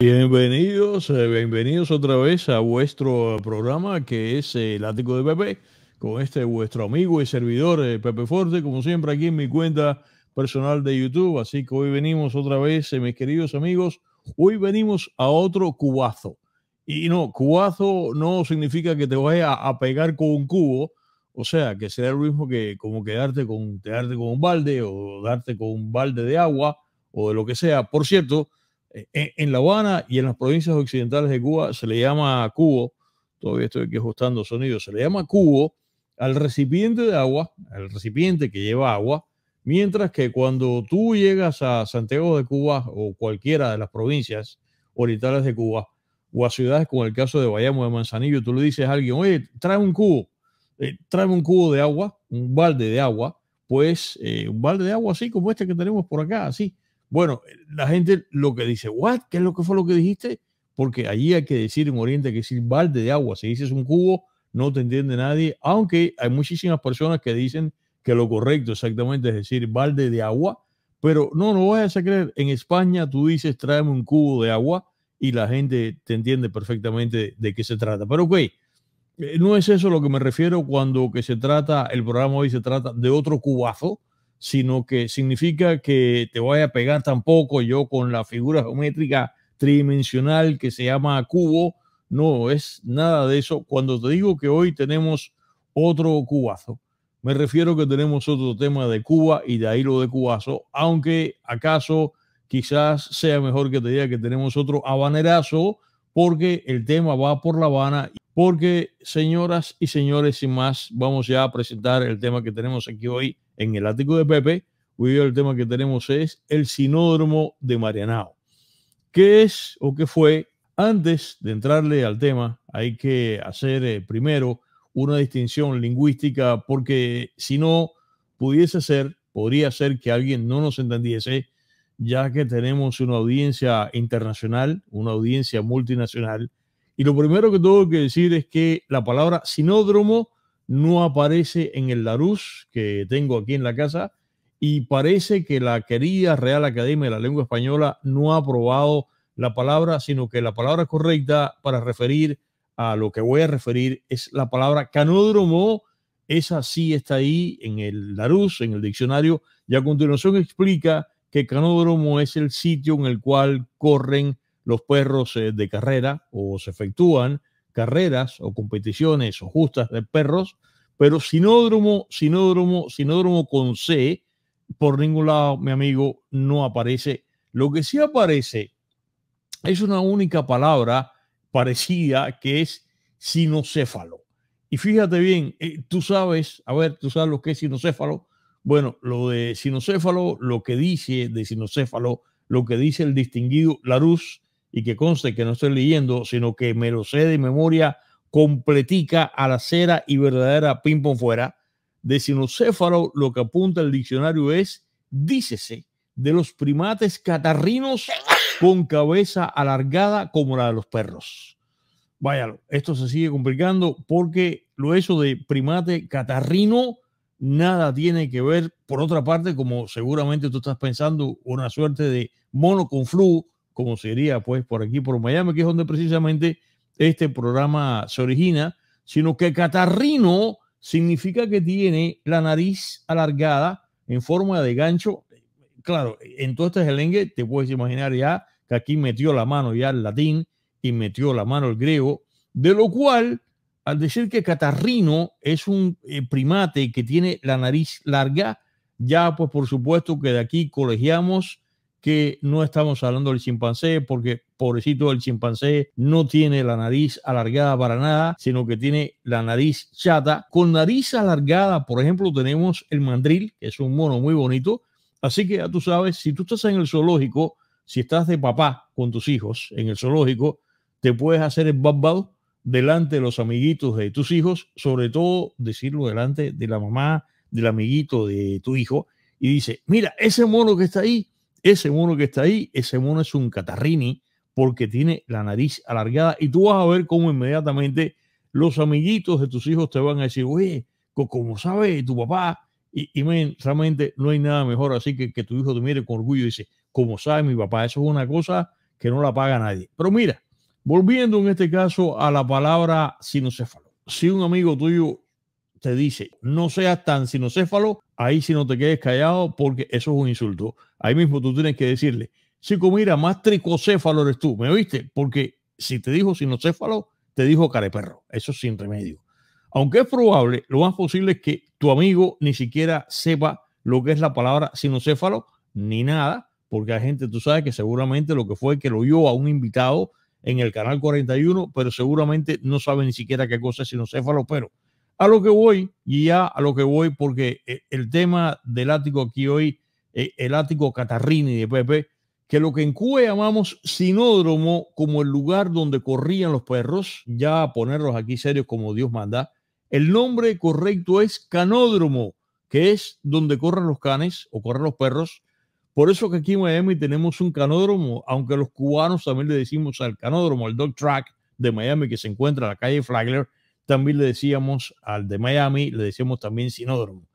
Bienvenidos, eh, bienvenidos otra vez a vuestro programa que es eh, El Ático de Pepe, con este vuestro amigo y servidor eh, Pepe Forte, como siempre aquí en mi cuenta personal de YouTube. Así que hoy venimos otra vez, mis queridos amigos, hoy venimos a otro cubazo. Y no, cubazo no significa que te vaya a pegar con un cubo, o sea, que será lo mismo que como quedarte con, quedarte con un balde o darte con un balde de agua o de lo que sea. Por cierto, eh, eh, en, La Habana y en las provincias occidentales de Cuba se le llama cubo, todavía estoy aquí ajustando sonidos, se le llama cubo al recipiente de agua, al recipiente que lleva agua, mientras que cuando tú llegas a Santiago de Cuba o cualquiera de las provincias orientales de Cuba o a ciudades como el caso de Bayamo de Manzanillo, tú le dices a alguien, oye, trae un cubo, eh, trae un cubo de agua, un balde de agua, pues un balde de agua así como este que tenemos por acá, así, bueno, la gente lo que dice, ¿what? ¿Qué es lo que fue lo que dijiste? Porque allí hay que decir en Oriente hay que decir balde de agua. Si dices un cubo, no te entiende nadie, aunque hay muchísimas personas que dicen que lo correcto exactamente es decir balde de agua, pero no, no vayas a creer. En España tú dices tráeme un cubo de agua y la gente te entiende perfectamente de, qué se trata. Pero ok, eh, no es eso lo que me refiero cuando que se trata, el programa hoy se trata de otro cubazo, sino que significa que te voy a pegar tampoco yo con la figura geométrica tridimensional que se llama cubo. No, es nada de eso. Cuando te digo que hoy tenemos otro cubazo, me refiero que tenemos otro tema de Cuba y de ahí lo de cubazo, aunque acaso quizás sea mejor que te diga que tenemos otro habanerazo, porque el tema va por La Habana, porque señoras y señores, sin más, vamos ya a presentar el tema que tenemos aquí hoy en el ático de Pepe. Hoy el tema que tenemos es el sinódromo de Marianao. ¿Qué es o qué fue? Antes de entrarle al tema, hay que hacer eh, primero una distinción lingüística porque si no pudiese ser, podría ser que alguien no nos entendiese, ya que tenemos una audiencia internacional, una audiencia multinacional. Y lo primero que tengo que decir es que la palabra sinódromo no aparece en el Larús que tengo aquí en la casa y parece que la querida Real Academia de la Lengua Española no ha aprobado la palabra, sino que la palabra correcta para referir a lo que voy a referir es la palabra canódromo. Esa sí está ahí en el Larús, en el diccionario, y a continuación explica que canódromo es el sitio en el cual corren los perros eh, de carrera o se efectúan carreras o competiciones o justas de perros, pero sinódromo, sinódromo, sinódromo con C, por ningún lado, mi amigo, no aparece. Lo que sí aparece es una única palabra parecida que es sinocéfalo. Y fíjate bien, eh, tú sabes, a ver, tú sabes lo que es sinocéfalo. Bueno, lo de sinocéfalo, lo que dice de sinocéfalo, lo que dice el distinguido Larousse, y que conste que no estoy leyendo, sino que me lo sé de memoria completica a la cera y verdadera ping pong fuera. De sinocéfalo, lo que apunta el diccionario es, dícese, de los primates catarrinos con cabeza alargada como la de los perros. Vaya, esto se sigue complicando porque lo eso de primate catarrino nada tiene que ver, por otra parte, como seguramente tú estás pensando, una suerte de mono con flu, como sería pues por aquí, por Miami, que es donde precisamente este programa se origina, sino que catarrino significa que tiene la nariz alargada en forma de gancho. Claro, en todo este gelengue te puedes imaginar ya que aquí metió la mano ya el latín y metió la mano el griego, de lo cual, al decir que catarrino es un eh, primate que tiene la nariz larga, ya pues por supuesto que de aquí colegiamos que no estamos hablando del chimpancé, porque pobrecito el chimpancé no tiene la nariz alargada para nada, sino que tiene la nariz chata. Con nariz alargada, por ejemplo, tenemos el mandril, que es un mono muy bonito. Así que ya tú sabes, si tú estás en el zoológico, si estás de papá con tus hijos en el zoológico, te puedes hacer el babado delante de los amiguitos de tus hijos, sobre todo decirlo delante de la mamá, del amiguito de tu hijo, y dice, mira, ese mono que está ahí, ese mono que está ahí, ese mono es un catarrini porque tiene la nariz alargada y tú vas a ver cómo inmediatamente los amiguitos de tus hijos te van a decir, oye, como sabe tu papá, y, realmente no hay nada mejor así que que tu hijo te mire con orgullo y dice, como sabe mi papá, eso es una cosa que no la paga nadie. Pero mira, volviendo en este caso a la palabra sinocéfalo, si un amigo tuyo te dice, no seas tan sinocéfalo, ahí si no te quedes callado porque eso es un insulto. Ahí mismo tú tienes que decirle, chico, mira, más tricocéfalo eres tú, ¿me oíste? Porque si te dijo sinocéfalo, te dijo careperro. Eso es sin remedio. Aunque es probable, lo más posible es que tu amigo ni siquiera sepa lo que es la palabra sinocéfalo ni nada, porque hay gente, tú sabes que seguramente lo que fue que lo oyó a un invitado en el canal 41, pero seguramente no sabe ni siquiera qué cosa es sinocéfalo, pero a lo que voy, y ya a lo que voy, porque eh, el tema del ático aquí hoy, eh, el ático Catarrini de Pepe, que lo que en Cuba llamamos sinódromo, como el lugar donde corrían los perros, ya a ponerlos aquí serios como Dios manda, el nombre correcto es canódromo, que es donde corren los canes o corren los perros. Por eso que aquí en Miami tenemos un canódromo, aunque los cubanos también le decimos al canódromo, el dog track de Miami que se encuentra en la calle Flagler, también le decíamos al de Miami, le decíamos también Sinódromo.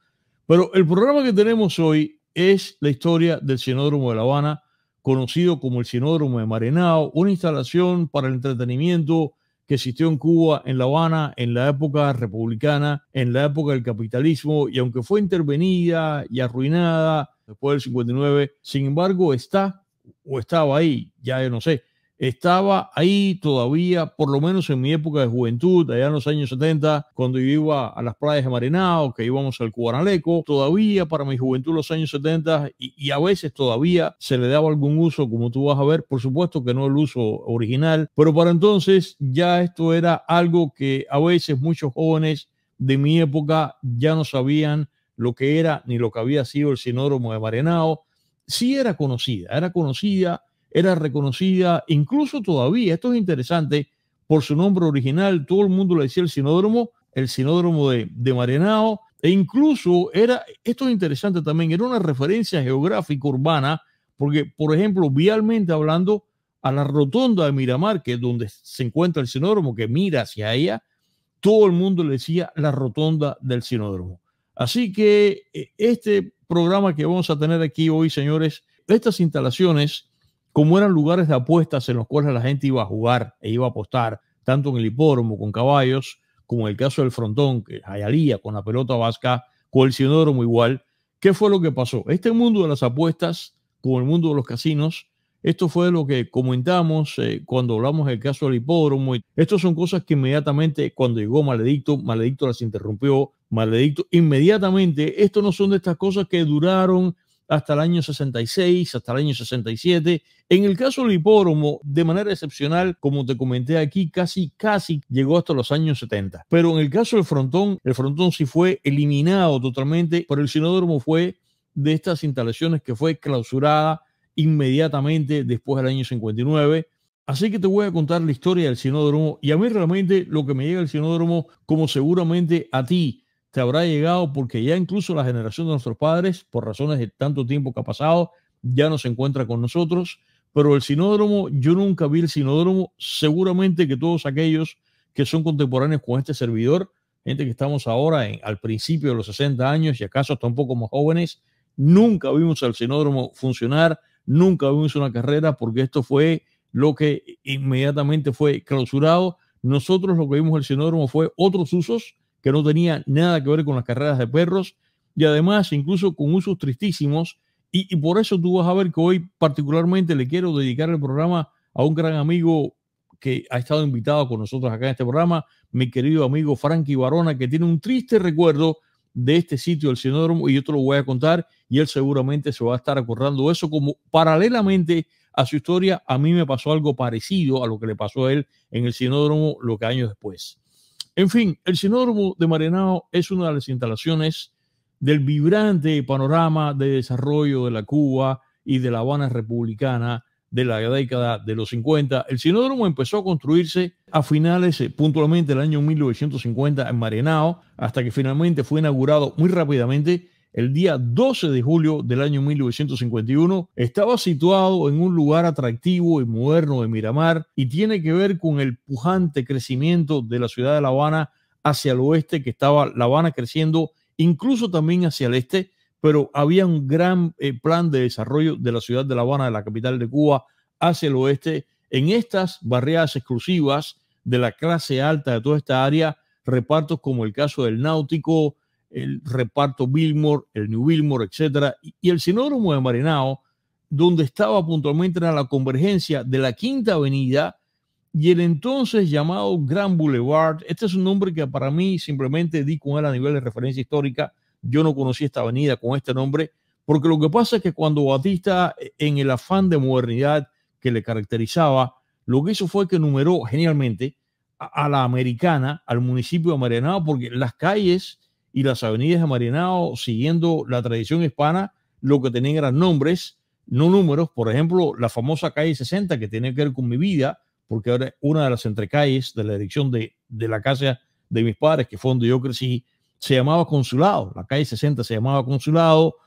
Pero el programa que tenemos hoy es la historia del Sinódromo de La Habana, conocido como el Sinódromo de Marenao, una instalación para el entretenimiento que existió en Cuba, en La Habana, en la época republicana, en la época del capitalismo, y aunque fue intervenida y arruinada después del 59, sin embargo está o estaba ahí, ya yo no sé, estaba ahí todavía, por lo menos en mi época de juventud, allá en los años 70, cuando yo iba a las playas de Marenao, que íbamos al Cubanaleco, todavía para mi juventud los años 70 y, y, a veces todavía se le daba algún uso, como tú vas a ver, por supuesto que no el uso original, pero para entonces ya esto era algo que a veces muchos jóvenes de mi época ya no sabían lo que era ni lo que había sido el sinódromo de Marenao. Sí era conocida, era conocida era reconocida, incluso todavía, esto es interesante, por su nombre original, todo el mundo le decía el sinódromo, el sinódromo de, de Marenao, e incluso era, esto es interesante también, era una referencia geográfica urbana, porque, por ejemplo, vialmente hablando, a la rotonda de Miramar, que es donde se encuentra el sinódromo, que mira hacia allá, todo el mundo le decía la rotonda del sinódromo. Así que eh, este programa que vamos a tener aquí hoy, señores, estas instalaciones como eran lugares de apuestas en los cuales la gente iba a jugar e iba a apostar, tanto en el hipódromo con caballos, como en el caso del frontón, que Jayalía con la pelota vasca, el sinódromo igual. ¿Qué fue lo que pasó? Este mundo de las apuestas, como el mundo de los casinos, esto fue lo que comentamos eh, cuando hablamos del caso del hipódromo. Estas son cosas que inmediatamente, cuando llegó Maledicto, Maledicto las interrumpió, Maledicto, inmediatamente, esto no son de estas cosas que duraron hasta el año 66, hasta el año 67. En el caso del hipódromo, de manera excepcional, como te comenté aquí, casi, casi llegó hasta los años 70. Pero en el caso del frontón, el frontón sí fue eliminado totalmente, pero el sinódromo fue de estas instalaciones que fue clausurada inmediatamente después del año 59. Así que te voy a contar la historia del sinódromo y a mí realmente lo que me llega al sinódromo, como seguramente a ti, te habrá llegado porque ya incluso la generación de nuestros padres, por razones de tanto tiempo que ha pasado, ya no se encuentra con nosotros. Pero el sinódromo, yo nunca vi el sinódromo. Seguramente que todos aquellos que son contemporáneos con este servidor, gente que estamos ahora en, al principio de los 60 años y acaso hasta un poco más jóvenes, nunca vimos al sinódromo funcionar, nunca vimos una carrera porque esto fue lo que inmediatamente fue clausurado. Nosotros lo que vimos el sinódromo fue otros usos, que no tenía nada que ver con las carreras de perros y además incluso con usos tristísimos. Y, por eso tú vas a ver que hoy particularmente le quiero dedicar el programa a un gran amigo que ha estado invitado con nosotros acá en este programa, mi querido amigo Frankie Barona, que tiene un triste recuerdo de este sitio, el Sinódromo, y yo te lo voy a contar, y él seguramente se va a estar acordando eso como paralelamente a su historia, a mí me pasó algo parecido a lo que le pasó a él en el Sinódromo, lo que años después. En fin, el Sinódromo de Marenao es una de las instalaciones del vibrante panorama de desarrollo de la Cuba y de la Habana republicana de la década de los 50. El sinódromo empezó a construirse a finales, eh, puntualmente el año 1950 en Marenao, hasta que finalmente fue inaugurado muy rápidamente el día 12 de julio del año 1951, estaba situado en un lugar atractivo y moderno de Miramar y tiene que ver con el pujante crecimiento de la ciudad de La Habana hacia el oeste, que estaba La Habana creciendo incluso también hacia el este, pero había un gran eh, plan de desarrollo de la ciudad de La Habana, de la capital de Cuba, hacia el oeste. En estas barriadas exclusivas de la clase alta de toda esta área, repartos como el caso del Náutico, el reparto Billmore, el New Billmore, etcétera, y el sinódromo de Marinao, donde estaba puntualmente en la convergencia de la Quinta Avenida y el entonces llamado Gran Boulevard. Este es un nombre que para mí simplemente di con él a nivel de referencia histórica. Yo no conocí esta avenida con este nombre, porque lo que pasa es que cuando Batista, eh, en el afán de modernidad que le caracterizaba, lo que hizo fue que numeró genialmente a, la americana, al municipio de Marinao, porque las calles y las avenidas de Marinao, siguiendo la tradición hispana, lo que tenían eran nombres, no números. Por ejemplo, la famosa calle 60, que tiene que ver con mi vida, porque era una de las entrecalles de la dirección de, de la casa de mis padres, que fue donde yo crecí, se llamaba Consulado. La calle 60 se llamaba Consulado.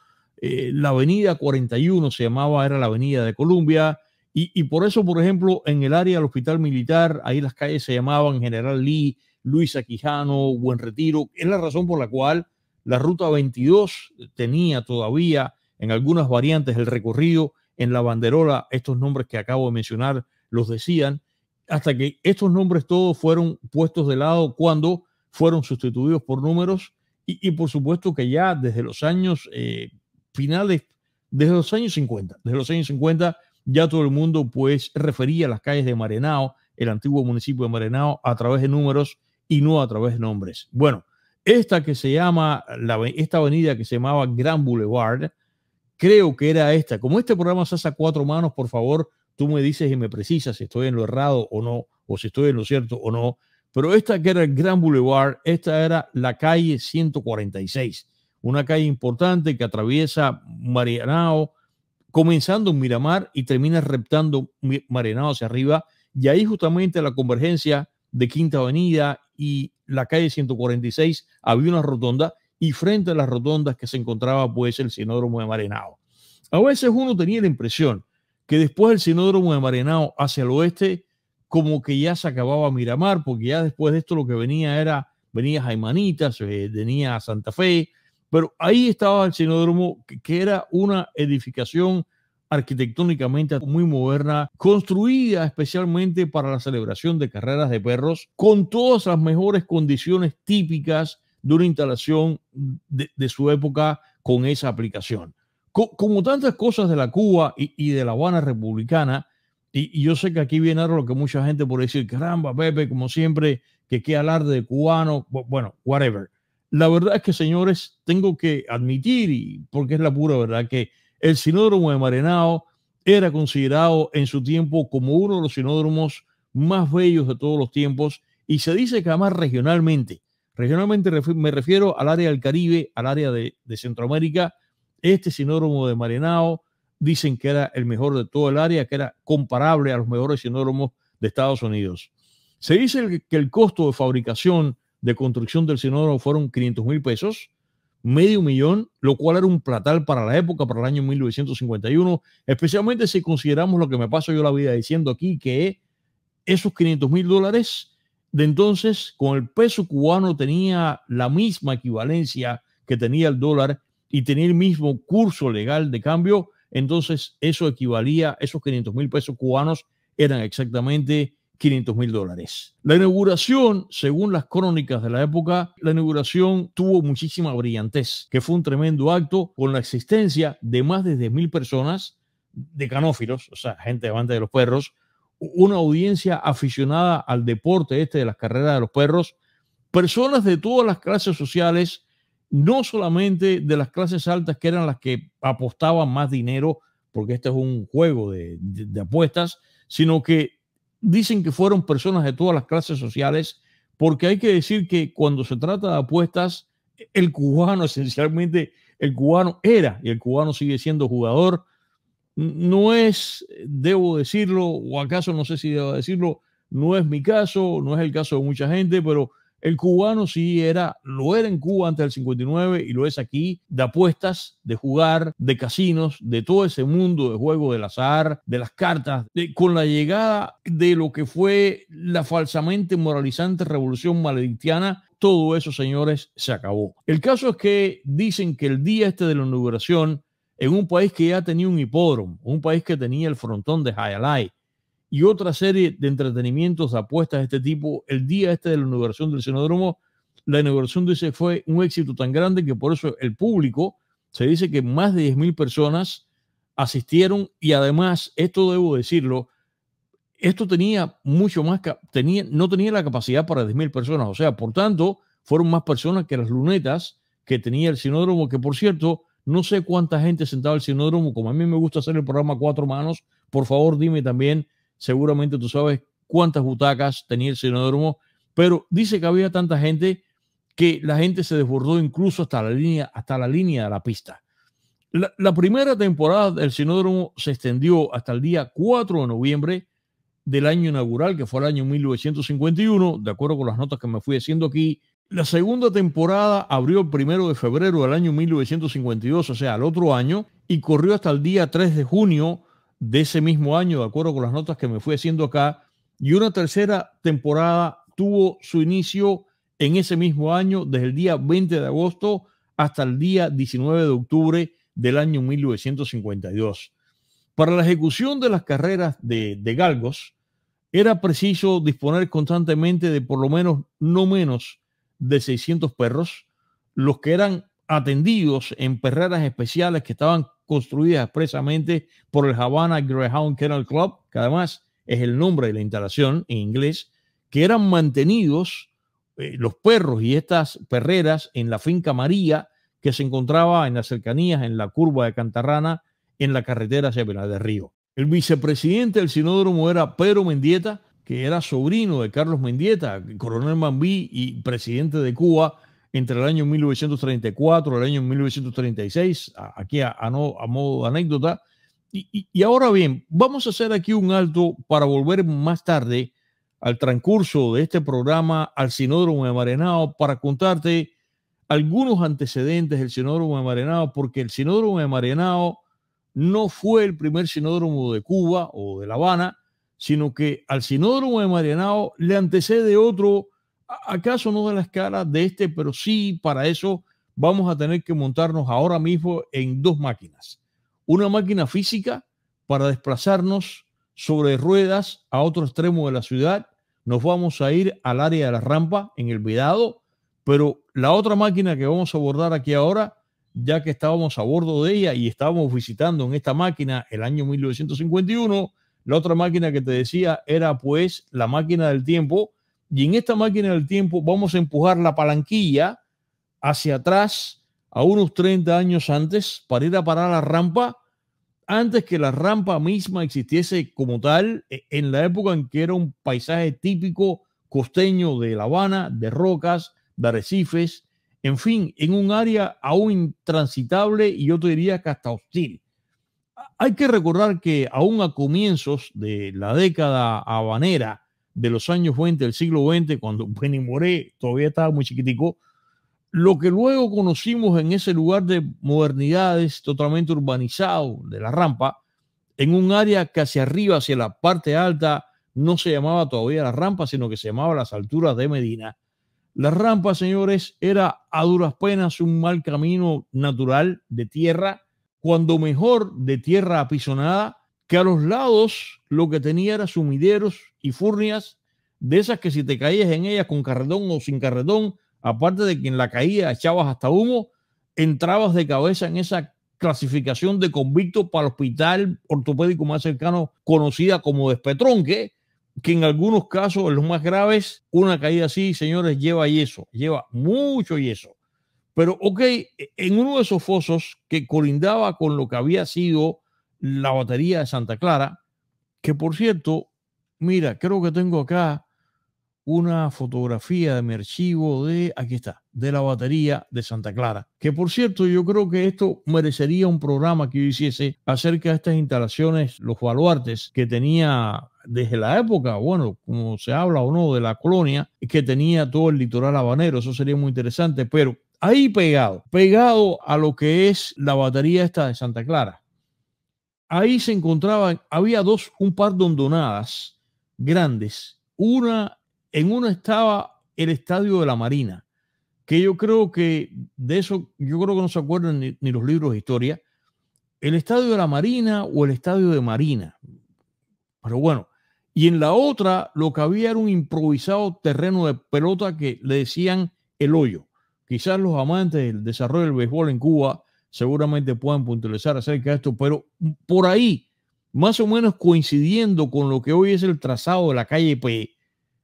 Eh, la avenida 41 se llamaba, era la avenida de Colombia. Y, y, por eso, por ejemplo, en el área del hospital militar, ahí las calles se llamaban General Lee, Luisa Quijano, Buen Retiro. Es la razón por la cual la Ruta 22 tenía todavía en algunas variantes el recorrido en la banderola. Estos nombres que acabo de mencionar los decían hasta que estos nombres todos fueron puestos de lado cuando fueron sustituidos por números y, por supuesto que ya desde los años eh, finales, desde los años 50, desde los años 50 ya todo el mundo pues refería a las calles de Marenao, el antiguo municipio de Marenao, a través de números y no a través de nombres. Bueno, esta que se llama, la, esta avenida que se llamaba Gran Boulevard, creo que era esta. Como este programa se hace a cuatro manos, por favor, tú me dices y me precisas si estoy en lo errado o no, o si estoy en lo cierto o no. Pero esta que era el Gran Boulevard, esta era la calle 146, una calle importante que atraviesa Marianao, comenzando en Miramar y termina reptando Marianao hacia arriba. Y ahí justamente la convergencia de Quinta Avenida y la calle 146 había una rotonda y frente a las rotondas que se encontraba pues el sinódromo de Marenao. A veces uno tenía la impresión que después del sinódromo de Marenao hacia el oeste como que ya se acababa Miramar, porque ya después de esto lo que venía era, venía Jaimanitas, eh, venía Santa Fe, pero ahí estaba el sinódromo que, que era una edificación arquitectónicamente muy moderna, construida especialmente para la celebración de carreras de perros, con todas las mejores condiciones típicas de una instalación de, su época con esa aplicación. como tantas cosas de la Cuba y, de la Habana republicana, y, yo sé que aquí viene lo que mucha gente puede decir, caramba, Pepe, como siempre, que qué alarde de cubano, bueno, whatever. La verdad es que, señores, tengo que admitir, y porque es la pura verdad, que el sinódromo de Marenao era considerado en su tiempo como uno de los sinódromos más bellos de todos los tiempos y se dice que además regionalmente, regionalmente me refiero al área del Caribe, al área de, Centroamérica, este sinódromo de Marenao dicen que era el mejor de todo el área, que era comparable a los mejores sinódromos de Estados Unidos. Se dice que el costo de fabricación, de construcción del sinódromo fueron 500 mil pesos, medio millón, lo cual era un platal para la época, para el año 1951, especialmente si consideramos lo que me paso yo la vida diciendo aquí, que esos 500 mil dólares de entonces con el peso cubano tenía la misma equivalencia que tenía el dólar y tenía el mismo curso legal de cambio, entonces eso equivalía, esos 500 mil pesos cubanos eran exactamente 500 mil dólares. La inauguración, según las crónicas de la época, la inauguración tuvo muchísima brillantez, que fue un tremendo acto con la existencia de más de mil personas, de canófilos, o sea, gente amante de los perros, una audiencia aficionada al deporte este de las carreras de los perros, personas de todas las clases sociales, no solamente de las clases altas que eran las que apostaban más dinero, porque este es un juego de apuestas, sino que dicen que fueron personas de todas las clases sociales, porque hay que decir que cuando se trata de apuestas, el cubano esencialmente, el cubano era y el cubano sigue siendo jugador. No es, debo decirlo, o acaso no sé si debo decirlo, no es mi caso, no es el caso de mucha gente, pero el cubano sí era, lo era en Cuba antes del 59 y lo es aquí, de apuestas, de jugar, de casinos, de todo ese mundo de juego del azar, de las cartas, con la llegada de lo que fue la falsamente moralizante revolución maledictiana, todo eso, señores, se acabó. El caso es que dicen que el día este de la inauguración, en un país que ya tenía un hipódromo, un país que tenía el frontón de Hialeah, y otra serie de entretenimientos, apuestas de este tipo. El día este de la inauguración del sinódromo la inauguración dice fue un éxito tan grande que por eso el público, se dice que más de 10.000 personas asistieron y además, esto debo decirlo, esto tenía mucho más, tenía, no tenía la capacidad para 10.000 personas, o sea, por tanto, fueron más personas que las lunetas que tenía el sinódromo, que por cierto, no sé cuánta gente sentaba el sinódromo, como a mí me gusta hacer el programa Cuatro Manos, por favor dime también seguramente tú sabes cuántas butacas tenía el sinodromo pero dice que había tanta gente que la gente se desbordó incluso hasta la línea, hasta la línea de la pista. La, primera temporada del sinodromo se extendió hasta el día 4 de noviembre del año inaugural, que fue el año 1951, de acuerdo con las notas que me fui haciendo aquí. La segunda temporada abrió el primero de febrero del año 1952, o sea, el otro año, y corrió hasta el día 3 de junio de ese mismo año, de acuerdo con las notas que me fui haciendo acá, y una tercera temporada tuvo su inicio en ese mismo año, desde el día 20 de agosto hasta el día 19 de octubre del año 1952. Para la ejecución de las carreras de, de galgos, era preciso disponer constantemente de por lo menos no menos de 600 perros, los que eran atendidos en perreras especiales que estaban construidas expresamente por el Havana Greyhound Kennel Club, que además es el nombre de la instalación en inglés, que eran mantenidos eh, los perros y estas perreras en la finca María, que se encontraba en las cercanías, en la curva de Cantarrana, en la carretera hacia de Río. El vicepresidente del sinódromo era Pedro Mendieta, que era sobrino de Carlos Mendieta, coronel Mambí y presidente de Cuba entre el año 1934 y el año 1936, aquí a, modo de anécdota. Y, ahora bien, vamos a hacer aquí un alto para volver más tarde al transcurso de este programa al Sinódromo de Marenao para contarte algunos antecedentes del Sinódromo de Marenao, porque el Sinódromo de Marenao no fue el primer Sinódromo de Cuba o de La Habana, sino que al Sinódromo de Marenao le antecede otro ¿Acaso no de la escala de este? Pero sí, para eso vamos a tener que montarnos ahora mismo en dos máquinas. Una máquina física para desplazarnos sobre ruedas a otro extremo de la ciudad. Nos vamos a ir al área de la rampa en el Vedado, pero la otra máquina que vamos a abordar aquí ahora, ya que estábamos a bordo de ella y estábamos visitando en esta máquina el año 1951, la otra máquina que te decía era pues la máquina del tiempo y en esta máquina del tiempo vamos a empujar la palanquilla hacia atrás a unos 30 años antes para ir a parar la rampa, antes que la rampa misma existiese como tal, e, en la época en que era un paisaje típico costeño de La Habana, de rocas, de arrecifes, en fin, en un área aún intransitable y yo te diría que hasta hostil. Hay que recordar que aún a comienzos de la década habanera, de los años 20 del siglo XX, cuando Benny Moré todavía estaba muy chiquitico, lo que luego conocimos en ese lugar de modernidades totalmente urbanizado de la rampa, en un área que hacia arriba, hacia la parte alta, no se llamaba todavía la rampa, sino que se llamaba las alturas de Medina. La rampa, señores, era a duras penas un mal camino natural de tierra, cuando mejor de tierra apisonada, que a los lados lo que tenía era sumideros y furnias de esas que si te caías en ellas con carretón o sin carretón, aparte de que en la caída echabas hasta humo, entrabas de cabeza en esa clasificación de convicto para el hospital ortopédico más cercano, conocida como despetronque, que en algunos casos, en los más graves, una caída así, señores, lleva yeso, lleva mucho yeso. Pero, ok, en uno de esos fosos que colindaba con lo que había sido la batería de Santa Clara, que por cierto, mira, creo que tengo acá una fotografía de mi archivo de, aquí está, de la batería de Santa Clara. Que por cierto, yo creo que esto merecería un programa que yo hiciese acerca de estas instalaciones, los baluartes que tenía desde la época, bueno, como se habla o no, de la colonia, que tenía todo el litoral habanero. Eso sería muy interesante, pero ahí pegado, pegado a lo que es la batería esta de Santa Clara ahí se encontraban, había dos, un par de hondonadas grandes. Una, en una estaba el estadio de la Marina, que yo creo que de eso, yo creo que no se acuerdan ni, ni los libros de historia, el estadio de la Marina o el estadio de Marina. Pero bueno, y en la otra lo que había era un improvisado terreno de pelota que le decían el hoyo. Quizás los amantes del desarrollo del béisbol en Cuba seguramente puedan puntualizar acerca de esto, pero por ahí, más o menos coincidiendo con lo que hoy es el trazado de la calle P,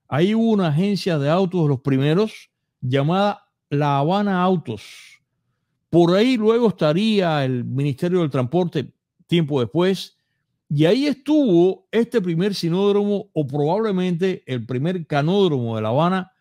ahí hubo una agencia de autos, los primeros, llamada La Habana Autos. Por ahí luego estaría el Ministerio del Transporte tiempo después, y ahí estuvo este primer sinódromo o probablemente el primer canódromo de La Habana,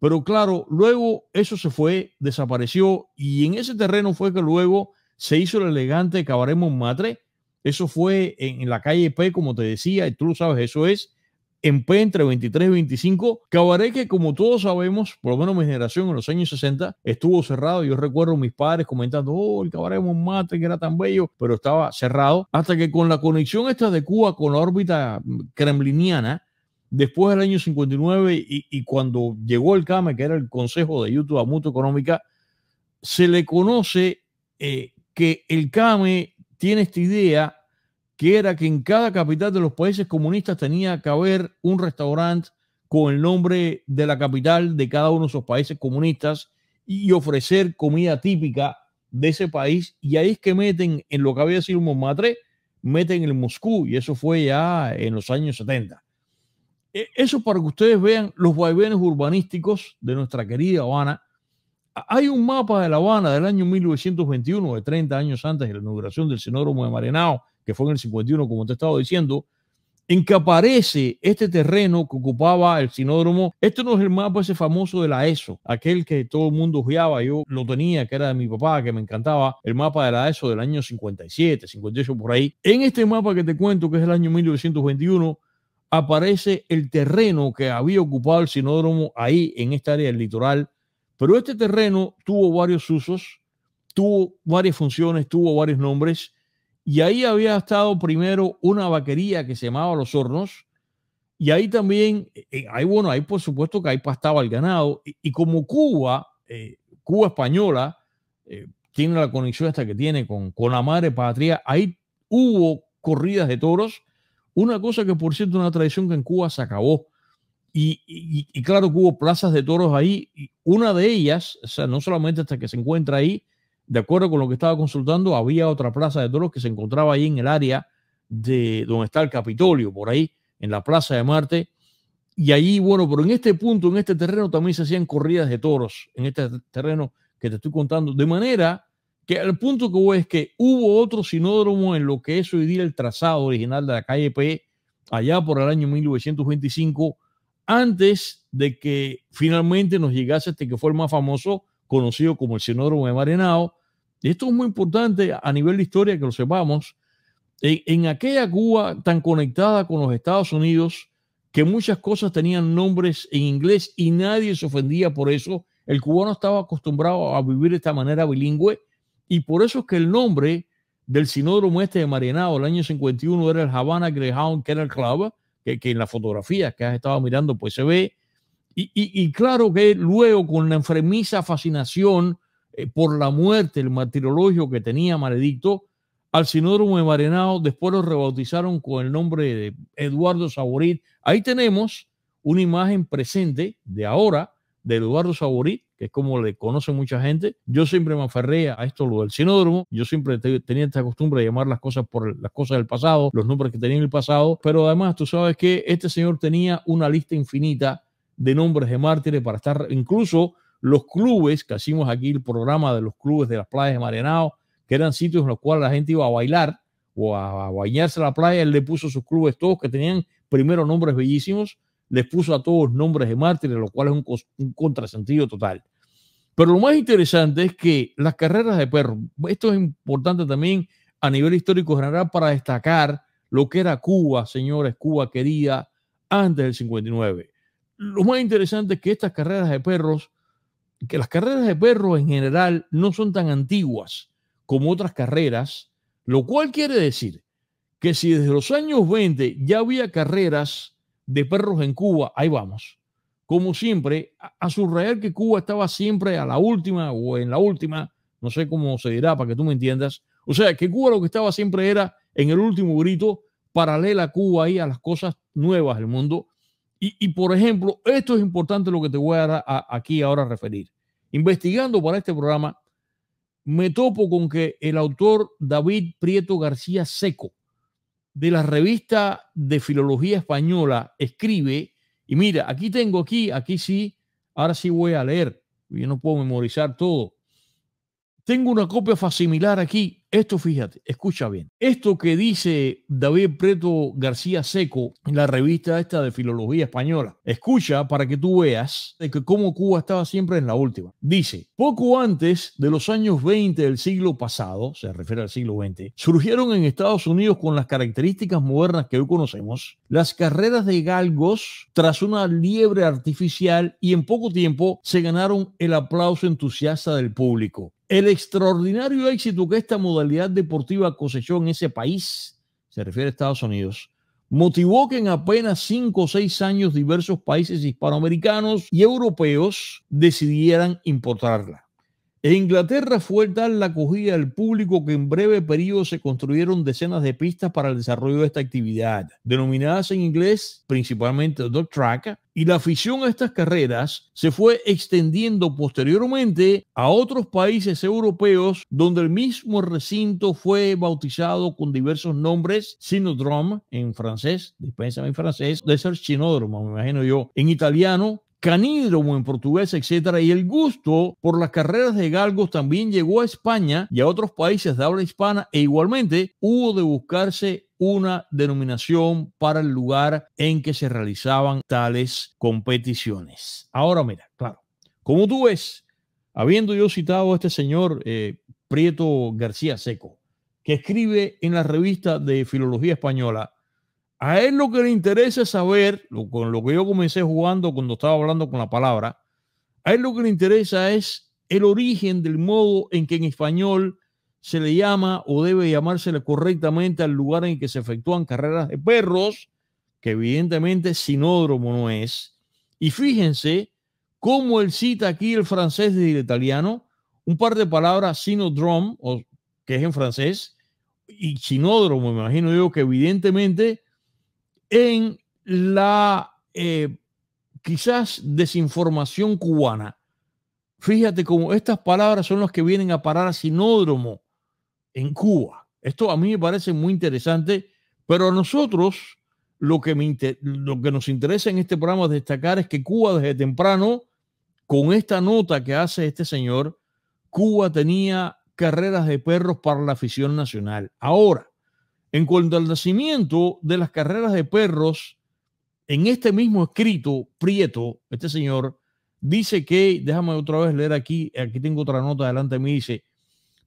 pero claro, luego eso se fue, desapareció y en ese terreno fue que luego se hizo el elegante Cabaret Montmartre. Eso fue en, la calle P, como te decía, y tú lo sabes, eso es en P entre 23 y 25. Cabaret que como todos sabemos, por lo menos mi generación en los años 60, estuvo cerrado. Yo recuerdo a mis padres comentando, oh, el Cabaret Montmartre que era tan bello, pero estaba cerrado. Hasta que con la conexión esta de Cuba con la órbita mm, kremliniana, después del año 59 y, cuando llegó el CAME, que era el Consejo de Ayuda Mutua Económica, se le conoce eh, que el CAME tiene esta idea que era que en cada capital de los países comunistas tenía que haber un restaurante con el nombre de la capital de cada uno de esos países comunistas y ofrecer comida típica de ese país. Y ahí es que meten en lo que había sido Montmartre, meten el Moscú, y eso fue ya en los años 70. E-, eso para que ustedes vean los vaivenes urbanísticos de nuestra querida Habana. Hay un mapa de La Habana del año 1921, de 30 años antes de la inauguración del Sinódromo de Marenao, que fue en el 51, como te estado diciendo, en que aparece este terreno que ocupaba el sinódromo. Este no es el mapa ese famoso de la ESO, aquel que todo el mundo guiaba, yo lo tenía, que era de mi papá, que me encantaba, el mapa de la ESO del año 57, 58 por ahí. En este mapa que te cuento, que es el año 1921, aparece el terreno que había ocupado el sinódromo ahí en esta área del litoral. Pero este terreno tuvo varios usos, tuvo varias funciones, tuvo varios nombres. Y ahí había estado primero una vaquería que se llamaba Los Hornos. Y ahí también, hay, eh, eh, bueno, ahí por supuesto que ahí pastaba el ganado. Y, como Cuba, eh, Cuba española, tiene la conexión hasta que tiene con, con la madre patria, ahí hubo corridas de toros una cosa que, por cierto, una tradición que en Cuba se acabó. Y, claro hubo plazas de toros ahí. una de ellas, o sea, no solamente hasta que se encuentra ahí, de acuerdo con lo que estaba consultando, había otra plaza de toros que se encontraba ahí en el área de donde está el Capitolio, por ahí, en la Plaza de Marte. Y ahí, bueno, pero en este punto, en este terreno, también se hacían corridas de toros, en este terreno que te estoy contando, de manera que el punto que hubo es que hubo otro sinódromo en lo que es hoy día el trazado original de la calle P, allá por el año 1925, antes de que finalmente nos llegase este que fue el más famoso, conocido como el sinódromo de Marenao. Esto es muy importante a nivel de historia que lo sepamos. En, en aquella Cuba tan conectada con los Estados Unidos, que muchas cosas tenían nombres en inglés y nadie se ofendía por eso, el cubano estaba acostumbrado a vivir de esta manera bilingüe y por eso es que el nombre del sinódromo este de Marianao el año 51 era el Havana Greyhound Kennel Club, que, que en las fotografías que has estado mirando pues se ve. Y, claro que luego con la enfermiza fascinación eh, por la muerte, el martirologio que tenía Maledicto, al sinódromo de Marianao después lo rebautizaron con el nombre de Eduardo Saborit. Ahí tenemos una imagen presente de ahora de Eduardo Saborí, que es como le conoce mucha gente. Yo siempre me aferré a esto, lo del sinódromo. Yo siempre tenía esta costumbre de llamar las cosas por las cosas del pasado, los nombres que tenía en el pasado. Pero además, tú sabes que este señor tenía una lista infinita de nombres de mártires para estar, incluso los clubes, que hacíamos aquí el programa de los clubes de las playas de Marenao, que eran sitios en los cuales la gente iba a bailar o a, bañarse a la playa, él le puso sus clubes todos que tenían primero nombres bellísimos les puso a todos nombres de mártires, lo cual es un, un contrasentido total. Pero lo más interesante es que las carreras de perros, esto es importante también a nivel histórico general para destacar lo que era Cuba, señores, Cuba quería antes del 59. Lo más interesante es que estas carreras de perros, que las carreras de perros en general no son tan antiguas como otras carreras, lo cual quiere decir que si desde los años 20 ya había carreras de perros en Cuba, ahí vamos. Como siempre, a, subrayar que Cuba estaba siempre a la última o en la última, no sé cómo se dirá para que tú me entiendas. O sea, que Cuba lo que estaba siempre era en el último grito, paralela a Cuba y a las cosas nuevas del mundo. Y, por ejemplo, esto es importante lo que te voy a, aquí ahora a referir. Investigando para este programa, me topo con que el autor David Prieto García Seco, de la revista de filología española escribe, y mira, aquí tengo aquí, aquí sí, ahora sí voy a leer, yo no puedo memorizar todo. Tengo una copia facimilar aquí esto, fíjate, escucha bien. Esto que dice David Preto García Seco en la revista esta de Filología Española. Escucha para que tú veas de que cómo Cuba estaba siempre en la última. Dice, poco antes de los años 20 del siglo pasado, se refiere al siglo XX, surgieron en Estados Unidos con las características modernas que hoy conocemos, las carreras de galgos tras una liebre artificial y en poco tiempo se ganaron el aplauso entusiasta del público. El extraordinario éxito que esta modalidad deportiva cosechó en ese país, se refiere a Estados Unidos, motivó que en apenas cinco o seis años diversos países hispanoamericanos y europeos decidieran importarla. En Inglaterra fue tal la acogida del público que en breve periodo se construyeron decenas de pistas para el desarrollo de esta actividad, denominadas en inglés principalmente dog track, y la afición a estas carreras se fue extendiendo posteriormente a otros países europeos donde el mismo recinto fue bautizado con diversos nombres, Sinodrome en francés, dispensa en francés, Desert sinodrome, me imagino yo, en italiano, canídromo en portugués, etcétera, y el gusto por las carreras de galgos también llegó a España y a otros países de habla hispana e igualmente hubo de buscarse una denominación para el lugar en que se realizaban tales competiciones. Ahora mira, claro, como tú ves, habiendo yo citado a este señor eh, Prieto García Seco, que escribe en la revista de Filología Española, a él lo que le interesa saber, lo, con lo que yo comencé jugando cuando estaba hablando con la palabra, a él lo que le interesa es el origen del modo en que en español se le llama o debe llamársele correctamente al lugar en que se efectúan carreras de perros, que evidentemente sinódromo no es. Y fíjense cómo él cita aquí el francés y el italiano, un par de palabras, sinodrome, que es en francés, y sinódromo, me imagino yo, que evidentemente en la eh, quizás desinformación cubana. Fíjate cómo estas palabras son las que vienen a parar a Sinódromo en Cuba. Esto a mí me parece muy interesante, pero a nosotros lo que, lo que nos interesa en este programa destacar es que Cuba desde temprano, con esta nota que hace este señor, Cuba tenía carreras de perros para la afición nacional. Ahora, en cuanto al nacimiento de las carreras de perros, en este mismo escrito, Prieto, este señor, dice que, déjame otra vez leer aquí, aquí tengo otra nota delante de mí, dice,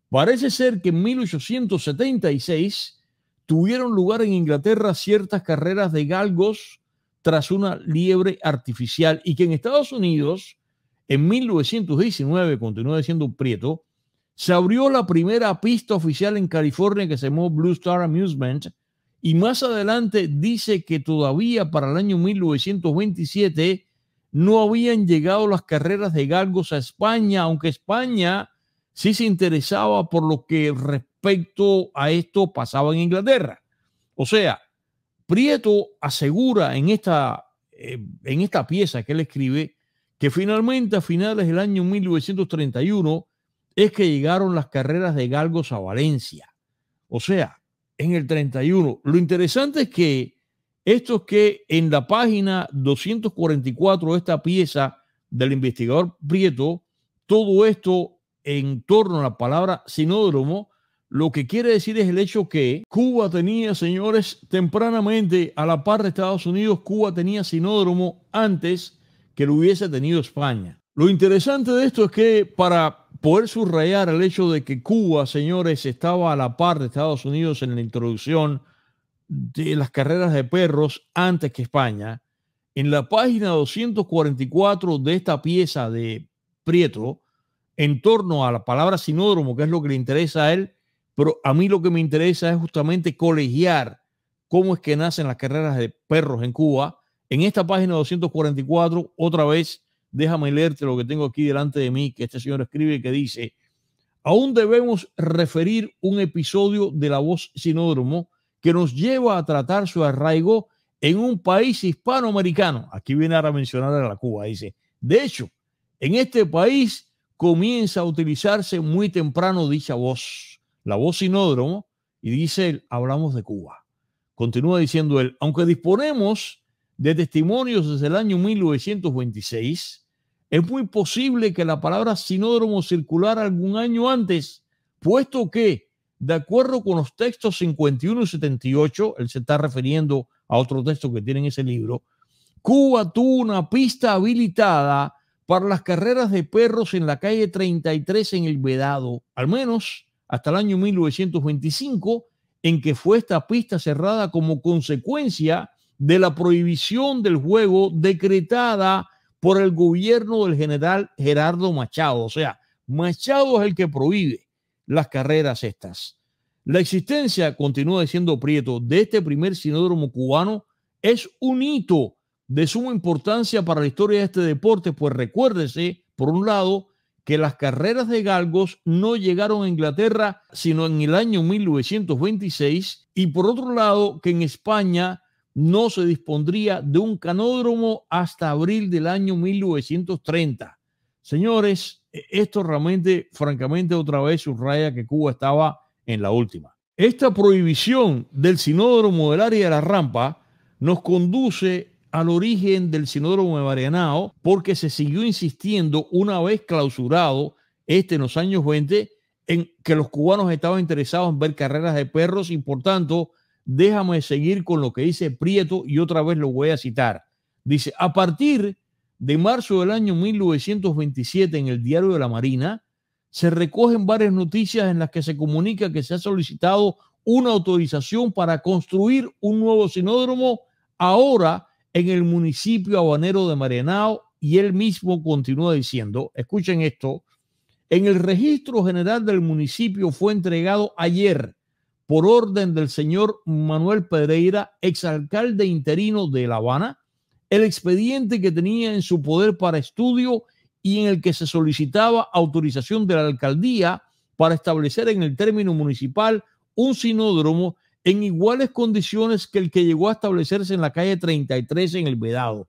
parece ser que en 1876 tuvieron lugar en Inglaterra ciertas carreras de galgos tras una liebre artificial y que en Estados Unidos, en 1919, continúa diciendo Prieto, se abrió la primera pista oficial en California que se llamó Blue Star Amusement y más adelante dice que todavía para el año 1927 no habían llegado las carreras de galgos a España, aunque España sí se interesaba por lo que respecto a esto pasaba en Inglaterra. O sea, Prieto asegura en esta, eh, en esta pieza que él escribe que finalmente a finales del año 1931 es que llegaron las carreras de galgos a Valencia. O sea, en el 31. Lo interesante es que esto que en la página 244 esta pieza del investigador Prieto, todo esto en torno a la palabra sinódromo, lo que quiere decir es el hecho que Cuba tenía, señores, tempranamente a la par de Estados Unidos, Cuba tenía sinódromo antes que lo hubiese tenido España. Lo interesante de esto es que para poder subrayar el hecho de que Cuba, señores, estaba a la par de Estados Unidos en la introducción de las carreras de perros antes que España. En la página 244 de esta pieza de Prieto, en torno a la palabra sinódromo, que es lo que le interesa a él, pero a mí lo que me interesa es justamente colegiar cómo es que nacen las carreras de perros en Cuba. En esta página 244, otra vez, déjame leerte lo que tengo aquí delante de mí, que este señor escribe, que dice, aún debemos referir un episodio de la voz sinódromo que nos lleva a tratar su arraigo en un país hispanoamericano. Aquí viene ahora a mencionar a la Cuba, dice. De hecho, en este país comienza a utilizarse muy temprano dicha voz, la voz sinódromo, y dice hablamos de Cuba. Continúa diciendo él, aunque disponemos de testimonios desde el año 1926, es muy posible que la palabra sinódromo circular algún año antes, puesto que, de acuerdo con los textos 51 y 78, él se está refiriendo a otro texto que tiene en ese libro, Cuba tuvo una pista habilitada para las carreras de perros en la calle 33 en el Vedado, al menos hasta el año 1925, en que fue esta pista cerrada como consecuencia de la prohibición del juego decretada por el gobierno del general Gerardo Machado. O sea, Machado es el que prohíbe las carreras estas. La existencia, continúa diciendo Prieto, de este primer sinódromo cubano es un hito de suma importancia para la historia de este deporte, pues recuérdese, por un lado, que las carreras de galgos no llegaron a Inglaterra sino en el año 1926 y por otro lado que en España no se dispondría de un canódromo hasta abril del año 1930. Señores, e-, esto realmente, francamente, otra vez subraya que Cuba estaba en la última. Esta prohibición del sinódromo del área de la rampa nos conduce al origen del sinódromo de Marianao porque se siguió insistiendo una vez clausurado este en los años 20 en que los cubanos estaban interesados en ver carreras de perros y por tanto déjame seguir con lo que dice Prieto y otra vez lo voy a citar. Dice, a partir de marzo del año 1927 en el Diario de la Marina, se recogen varias noticias en las que se comunica que se ha solicitado una autorización para construir un nuevo sinódromo ahora en el municipio habanero de Marianao y él mismo continúa diciendo, escuchen esto, en el registro general del municipio fue entregado ayer por orden del señor Manuel Pereira, exalcalde interino de La Habana, el expediente que tenía en su poder para estudio y en el que se solicitaba autorización de la alcaldía para establecer en el término municipal un sinódromo en iguales condiciones que el que llegó a establecerse en la calle 33 en el Vedado.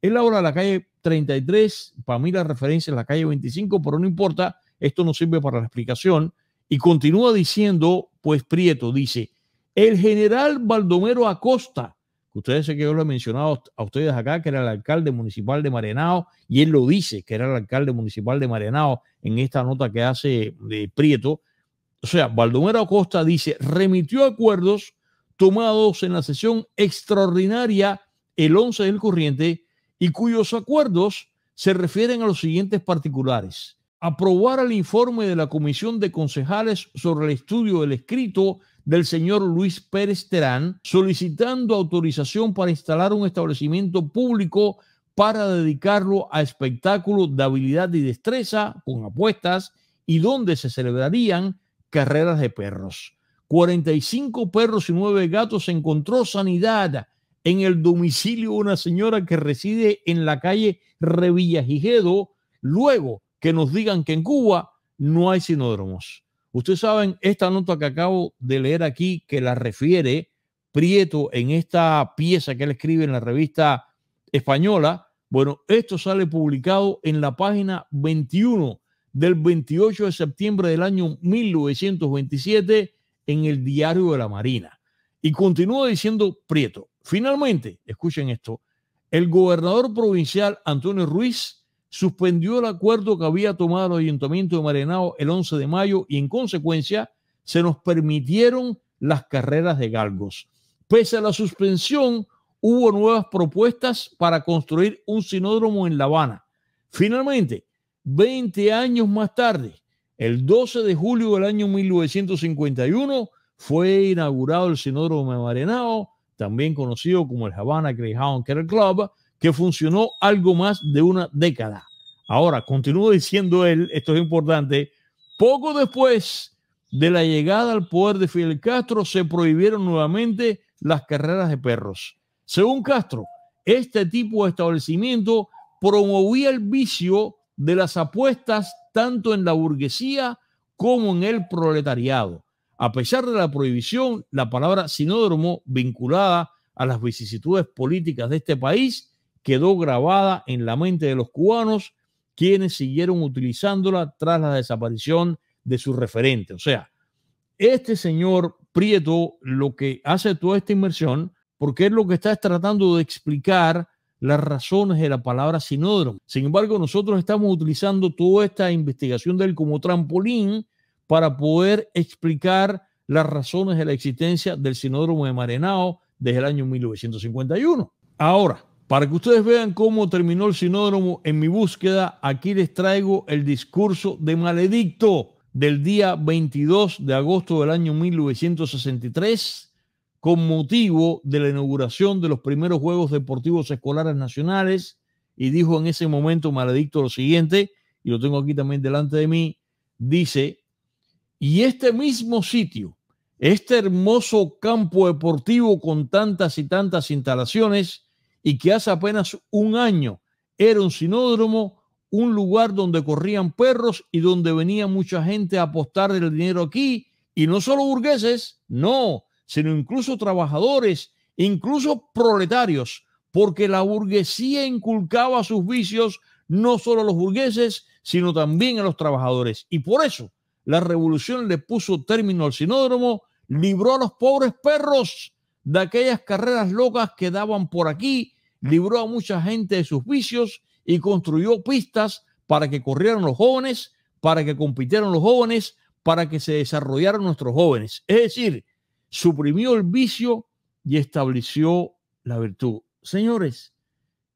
Él ahora la calle 33, para mí la referencia es la calle 25, pero no importa, esto no sirve para la explicación. Y continúa diciendo, pues Prieto dice, el general Baldomero Acosta, que ustedes sé que yo lo he mencionado a ustedes acá, que era el alcalde municipal de Marenao, y él lo dice, que era el alcalde municipal de Marenao en esta nota que hace de eh, Prieto. O sea, Baldomero Acosta dice, remitió acuerdos tomados en la sesión extraordinaria el 11 del corriente y cuyos acuerdos se refieren a los siguientes particulares aprobar el informe de la Comisión de Concejales sobre el estudio del escrito del señor Luis Pérez Terán, solicitando autorización para instalar un establecimiento público para dedicarlo a espectáculos de habilidad y destreza con apuestas y donde se celebrarían carreras de perros. 45 perros y nueve gatos encontró sanidad en el domicilio de una señora que reside en la calle Revillagigedo. Luego que nos digan que en Cuba no hay sinódromos. Ustedes saben, esta nota que acabo de leer aquí, que la refiere Prieto en esta pieza que él escribe en la revista española, bueno, esto sale publicado en la página 21 del 28 de septiembre del año 1927 en el Diario de la Marina. Y continúa diciendo Prieto, finalmente, escuchen esto, el gobernador provincial Antonio Ruiz suspendió el acuerdo que había tomado el Ayuntamiento de Marenao el 11 de mayo y en consecuencia se nos permitieron las carreras de galgos. Pese a la suspensión, hubo nuevas propuestas para construir un sinódromo en La Habana. Finalmente, 20 años más tarde, el 12 de julio del año 1951, fue inaugurado el sinódromo de Marenao, también conocido como el Havana Greyhound Kennel Club, que funcionó algo más de una década. Ahora, continúo diciendo él, esto es importante, poco después de la llegada al poder de Fidel Castro se prohibieron nuevamente las carreras de perros. Según Castro, este tipo de establecimiento promovía el vicio de las apuestas tanto en la burguesía como en el proletariado. A pesar de la prohibición, la palabra sinódromo vinculada a las vicisitudes políticas de este país quedó grabada en la mente de los cubanos, quienes siguieron utilizándola tras la desaparición de su referente. O sea, este señor Prieto lo que hace toda esta inmersión, porque es lo que está tratando de explicar las razones de la palabra sinódromo. Sin embargo, nosotros estamos utilizando toda esta investigación de él como trampolín para poder explicar las razones de la existencia del sinódromo de Marenao desde el año 1951. Ahora, para que ustedes vean cómo terminó el sinódromo en mi búsqueda, aquí les traigo el discurso de Maledicto del día 22 de agosto del año 1963 con motivo de la inauguración de los primeros Juegos Deportivos Escolares Nacionales y dijo en ese momento Maledicto lo siguiente, y lo tengo aquí también delante de mí, dice, y este mismo sitio, este hermoso campo deportivo con tantas y tantas instalaciones, y que hace apenas un año era un sinódromo, un lugar donde corrían perros y donde venía mucha gente a apostar del dinero aquí, y no solo burgueses, no, sino incluso trabajadores, incluso proletarios, porque la burguesía inculcaba sus vicios no solo a los burgueses, sino también a los trabajadores. Y por eso la revolución le puso término al sinódromo, libró a los pobres perros de aquellas carreras locas que daban por aquí, libró a mucha gente de sus vicios y construyó pistas para que corrieran los jóvenes, para que compitieran los jóvenes, para que se desarrollaran nuestros jóvenes. Es decir, suprimió el vicio y estableció la virtud. Señores,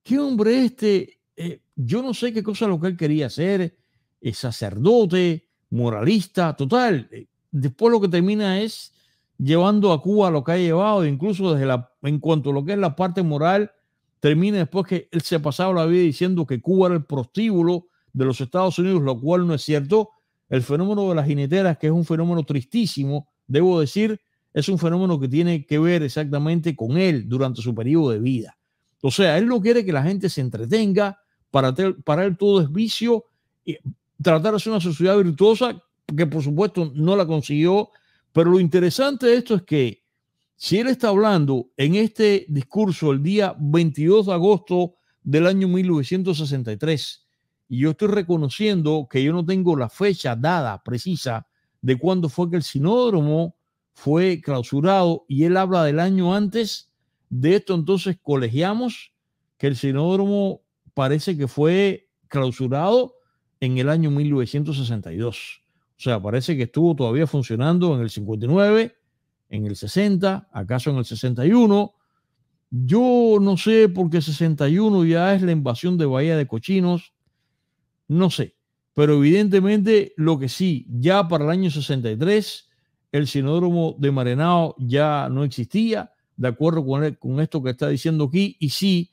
qué hombre este, eh, yo no sé qué cosa lo que él quería hacer, es eh, sacerdote, moralista, total. Eh, después lo que termina es llevando a Cuba lo que ha llevado, incluso desde la, en cuanto a lo que es la parte moral, termina después que él se pasaba la vida diciendo que Cuba era el prostíbulo de los Estados Unidos, lo cual no es cierto. El fenómeno de las jineteras, que es un fenómeno tristísimo, debo decir, es un fenómeno que tiene que ver exactamente con él durante su periodo de vida. O sea, él no quiere que la gente se entretenga, para, para él todo es vicio, y tratar de hacer una sociedad virtuosa que por supuesto no la consiguió pero lo interesante de esto es que si él está hablando en este discurso el día 22 de agosto del año 1963, y yo estoy reconociendo que yo no tengo la fecha dada precisa de cuándo fue que el sinódromo fue clausurado, y él habla del año antes de esto, entonces colegiamos que el sinódromo parece que fue clausurado en el año 1962. O sea, parece que estuvo todavía funcionando en el 59, en el 60, acaso en el 61. Yo no sé por qué 61 ya es la invasión de Bahía de Cochinos. No sé. Pero evidentemente lo que sí, ya para el año 63, el sinódromo de Marenao ya no existía, de acuerdo con, e, con esto que está diciendo aquí. Y sí,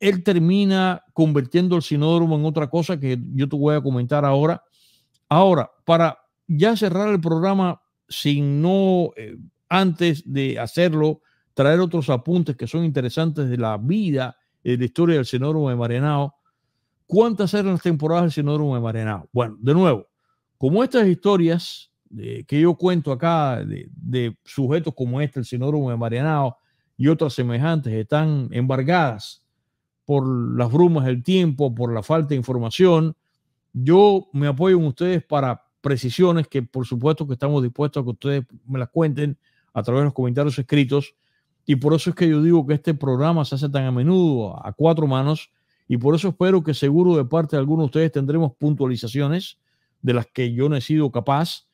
él termina convirtiendo el sinódromo en otra cosa que yo te voy a comentar ahora Ahora, para ya cerrar el programa, sin no, eh, antes de hacerlo, traer otros apuntes que son interesantes de la vida, de eh, la historia del Sinódromo de Marenao. ¿Cuántas eran las temporadas del Sinódromo de Marenao? Bueno, de nuevo, como estas historias eh, que yo cuento acá de, sujetos como este, el Sinódromo de Marenao y otras semejantes, están embargadas por las brumas del tiempo, por la falta de información, yo me apoyo en ustedes para precisiones que por supuesto que estamos dispuestos a que ustedes me las cuenten a través de los comentarios escritos. Y por eso es que yo digo que este programa se hace tan a menudo, a cuatro manos, y por eso espero que seguro de parte de algunos de ustedes tendremos puntualizaciones de las que yo no he sido capaz,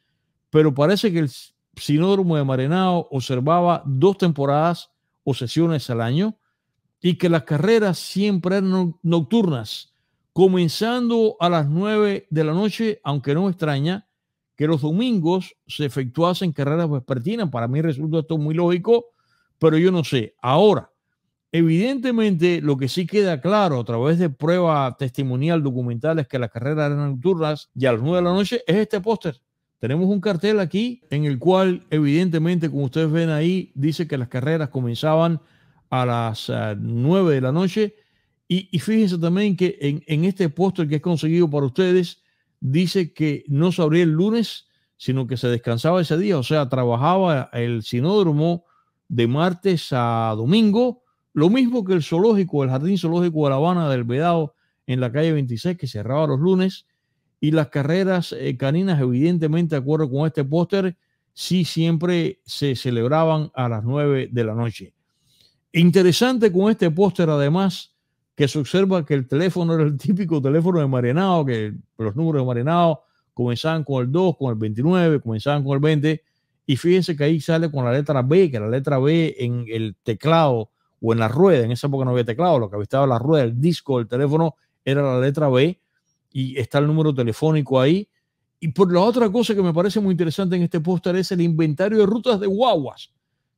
pero parece que el sinódromo de Marenao observaba dos temporadas o sesiones al año y que las carreras siempre eran nocturnas comenzando a las 9 de la noche, aunque no extraña que los domingos se efectuasen carreras vespertinas. Para mí resulta todo muy lógico, pero yo no sé. Ahora, evidentemente lo que sí queda claro a través de prueba testimonial documental es que las carreras eran nocturnas y a las 9 de la noche es este póster. Tenemos un cartel aquí en el cual evidentemente, como ustedes ven ahí, dice que las carreras comenzaban a las 9 eh, de la noche y, fíjense también que en, este póster que he conseguido para ustedes, dice que no se abría el lunes, sino que se descansaba ese día, o sea, trabajaba el sinódromo de martes a domingo, lo mismo que el zoológico, el Jardín Zoológico de La Habana del Vedado en la calle 26, que cerraba los lunes, y las carreras eh, caninas, evidentemente, de acuerdo con este póster, sí siempre se celebraban a las 9 de la noche. Interesante con este póster, además, que se observa que el teléfono era el típico teléfono de marinado, que los números de marinado comenzaban con el 2, con el 29, comenzaban con el 20, y fíjense que ahí sale con la letra B, que la letra B en el teclado o en la rueda, en esa época no había teclado, lo que había estado la rueda, el disco, el teléfono, era la letra B, y está el número telefónico ahí. Y por la otra cosa que me parece muy interesante en este póster es el inventario de rutas de guaguas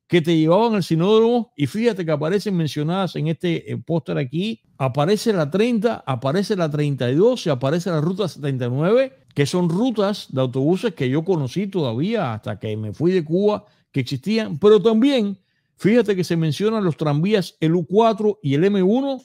que te llevaban al sinódromo y fíjate que aparecen mencionadas en este eh, póster aquí, aparece la 30, aparece la 32 aparece la ruta 79, que son rutas de autobuses que yo conocí todavía hasta que me fui de Cuba, que existían, pero también fíjate que se mencionan los tranvías, el U4 y el M1,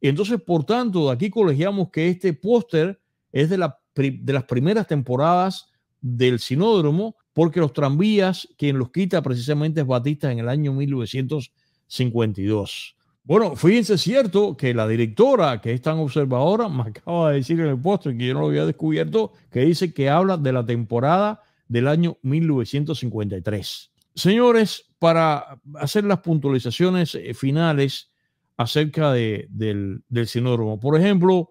entonces por tanto de aquí colegiamos que este póster es de, la, de las primeras temporadas del sinódromo, porque los tranvías, quien los quita precisamente es Batista en el año 1952. Bueno, fíjense cierto que la directora, que es tan observadora, me acaba de decir en el postre que yo no lo había descubierto, que dice que habla de la temporada del año 1953. Señores, para hacer las puntualizaciones eh, finales acerca de, del, del sinódromo, por ejemplo,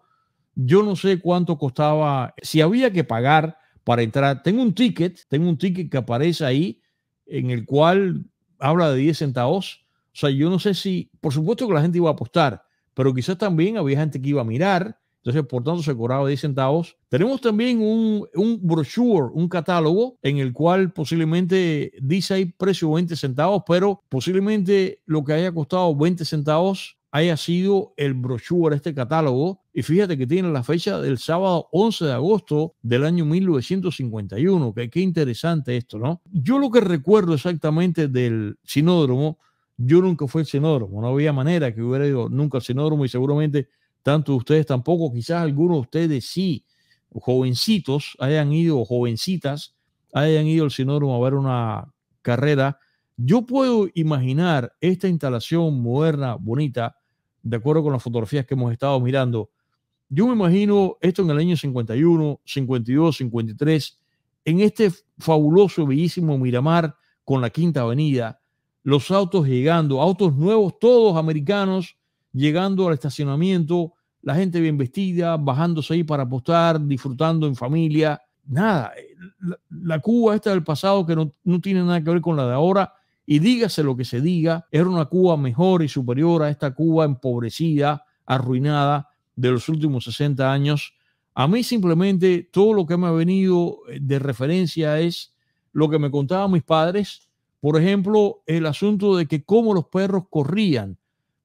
yo no sé cuánto costaba, si había que pagar para entrar. Tengo un ticket, tengo un ticket que aparece ahí en el cual habla de 10 centavos. O sea, yo no sé si, por supuesto que la gente iba a apostar, pero quizás también había gente que iba a mirar. Entonces, por tanto, se cobraba 10 centavos. Tenemos también un, un brochure, un catálogo, en el cual posiblemente dice ahí precio 20 centavos, pero posiblemente lo que haya costado 20 centavos haya sido el brochure, este catálogo. Y fíjate que tiene la fecha del sábado 11 de agosto del año 1951. Que, qué interesante esto, ¿no? Yo lo que recuerdo exactamente del sinódromo, yo nunca fui al sinódromo. No había manera que hubiera ido nunca al sinódromo y seguramente tanto de ustedes tampoco. Quizás algunos de ustedes sí, jovencitos, hayan ido, jovencitas, hayan ido al sinódromo a ver una carrera. Yo puedo imaginar esta instalación moderna, bonita, de acuerdo con las fotografías que hemos estado mirando. Yo me imagino esto en el año 51, 52, 53, en este fabuloso, bellísimo Miramar con la Quinta Avenida, los autos llegando, autos nuevos, todos americanos, llegando al estacionamiento, la gente bien vestida, bajándose ahí para apostar, disfrutando en familia. Nada, eh, la, Cuba esta del pasado que no, no tiene nada que ver con la de ahora, y dígase lo que se diga, era una Cuba mejor y superior a esta Cuba empobrecida, arruinada de los últimos 60 años. A mí simplemente todo lo que me ha venido eh, de referencia es lo que me contaban mis padres. Por ejemplo, el asunto de que cómo los perros corrían.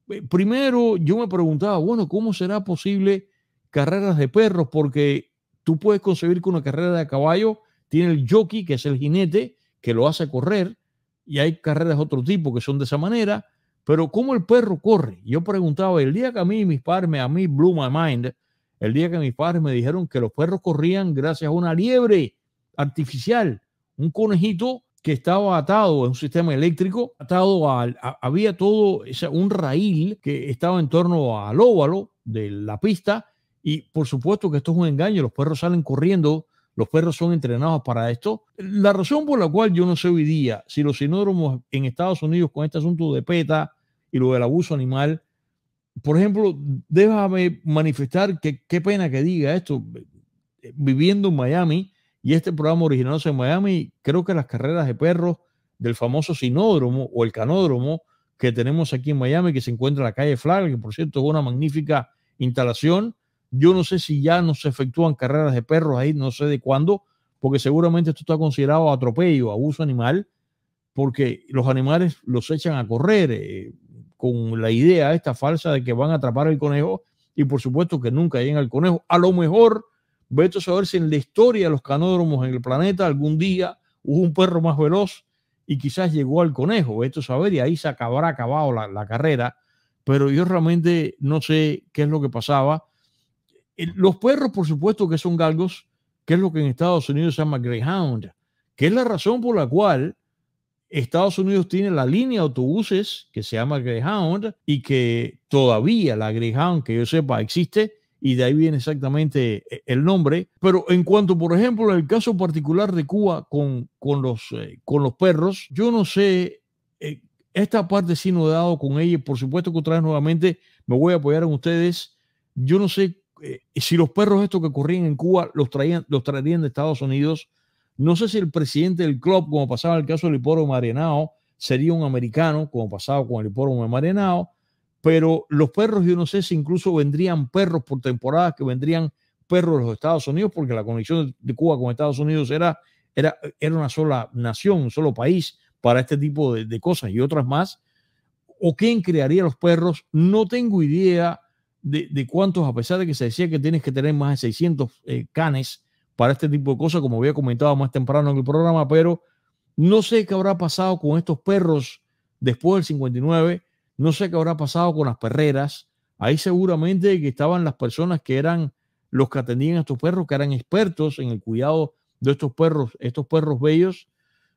Eh, primero yo me preguntaba, bueno, ¿cómo será posible carreras de perros? Porque tú puedes concebir que una carrera de caballo tiene el jockey, que es el jinete, que lo hace correr, y hay carreras de otro tipo que son de esa manera, pero ¿cómo el perro corre? Yo preguntaba, el día que a mí mis padres, me, a mí blew my mind, el día que mis padres me dijeron que los perros corrían gracias a una liebre artificial, un conejito que estaba atado en un sistema eléctrico, atado al, a, había todo ese, un raíl que estaba en torno al óvalo de la pista y por supuesto que esto es un engaño, los perros salen corriendo los perros son entrenados para esto. La razón por la cual yo no sé hoy día si los sinódromos en Estados Unidos con este asunto de PETA y lo del abuso animal, por ejemplo, déjame manifestar que qué pena que diga esto. Viviendo en Miami y este programa originándose en Miami, creo que las carreras de perros del famoso sinódromo o el canódromo que tenemos aquí en Miami, que se encuentra en la calle Flagler, que por cierto es una magnífica instalación, yo no sé si ya no se efectúan carreras de perros ahí, no sé de cuándo, porque seguramente esto está considerado atropello, abuso animal, porque los animales los echan a correr eh, con la idea esta falsa de que van a atrapar al conejo y por supuesto que nunca llegan al conejo. A lo mejor, vete a saber si en la historia de los canódromos en el planeta algún día hubo un perro más veloz y quizás llegó al conejo, vete a saber, y ahí se acabará acabado la, la carrera, pero yo realmente no sé qué es lo que pasaba los perros, por supuesto, que son galgos, que es lo que en Estados Unidos se llama Greyhound, que es la razón por la cual Estados Unidos tiene la línea de autobuses que se llama Greyhound y que todavía la Greyhound, que yo sepa, existe y de ahí viene exactamente eh, el nombre. Pero en cuanto, por ejemplo, al caso particular de Cuba con, con, los, eh, con los perros, yo no sé, eh, esta parte sí no he dado con ella, por supuesto que otra vez nuevamente me voy a apoyar en ustedes. Yo no sé eh, si los perros estos que corrían en Cuba los traían, los traerían de Estados Unidos, no sé si el presidente del club, como pasaba en el caso del hipódromo Marianao, sería un americano, como pasaba con el hipódromo de pero los perros, yo no sé si incluso vendrían perros por temporadas que vendrían perros de los Estados Unidos, porque la conexión de Cuba con Estados Unidos era, era, era una sola nación, un solo país para este tipo de, de cosas y otras más. ¿O quién crearía los perros? No tengo idea de, cuántos, a pesar de que se decía que tienes que tener más de 600 eh, canes para este tipo de cosas, como había comentado más temprano en el programa, pero no sé qué habrá pasado con estos perros después del 59, no sé qué habrá pasado con las perreras. Ahí seguramente que estaban las personas que eran los que atendían a estos perros, que eran expertos en el cuidado de estos perros, estos perros bellos.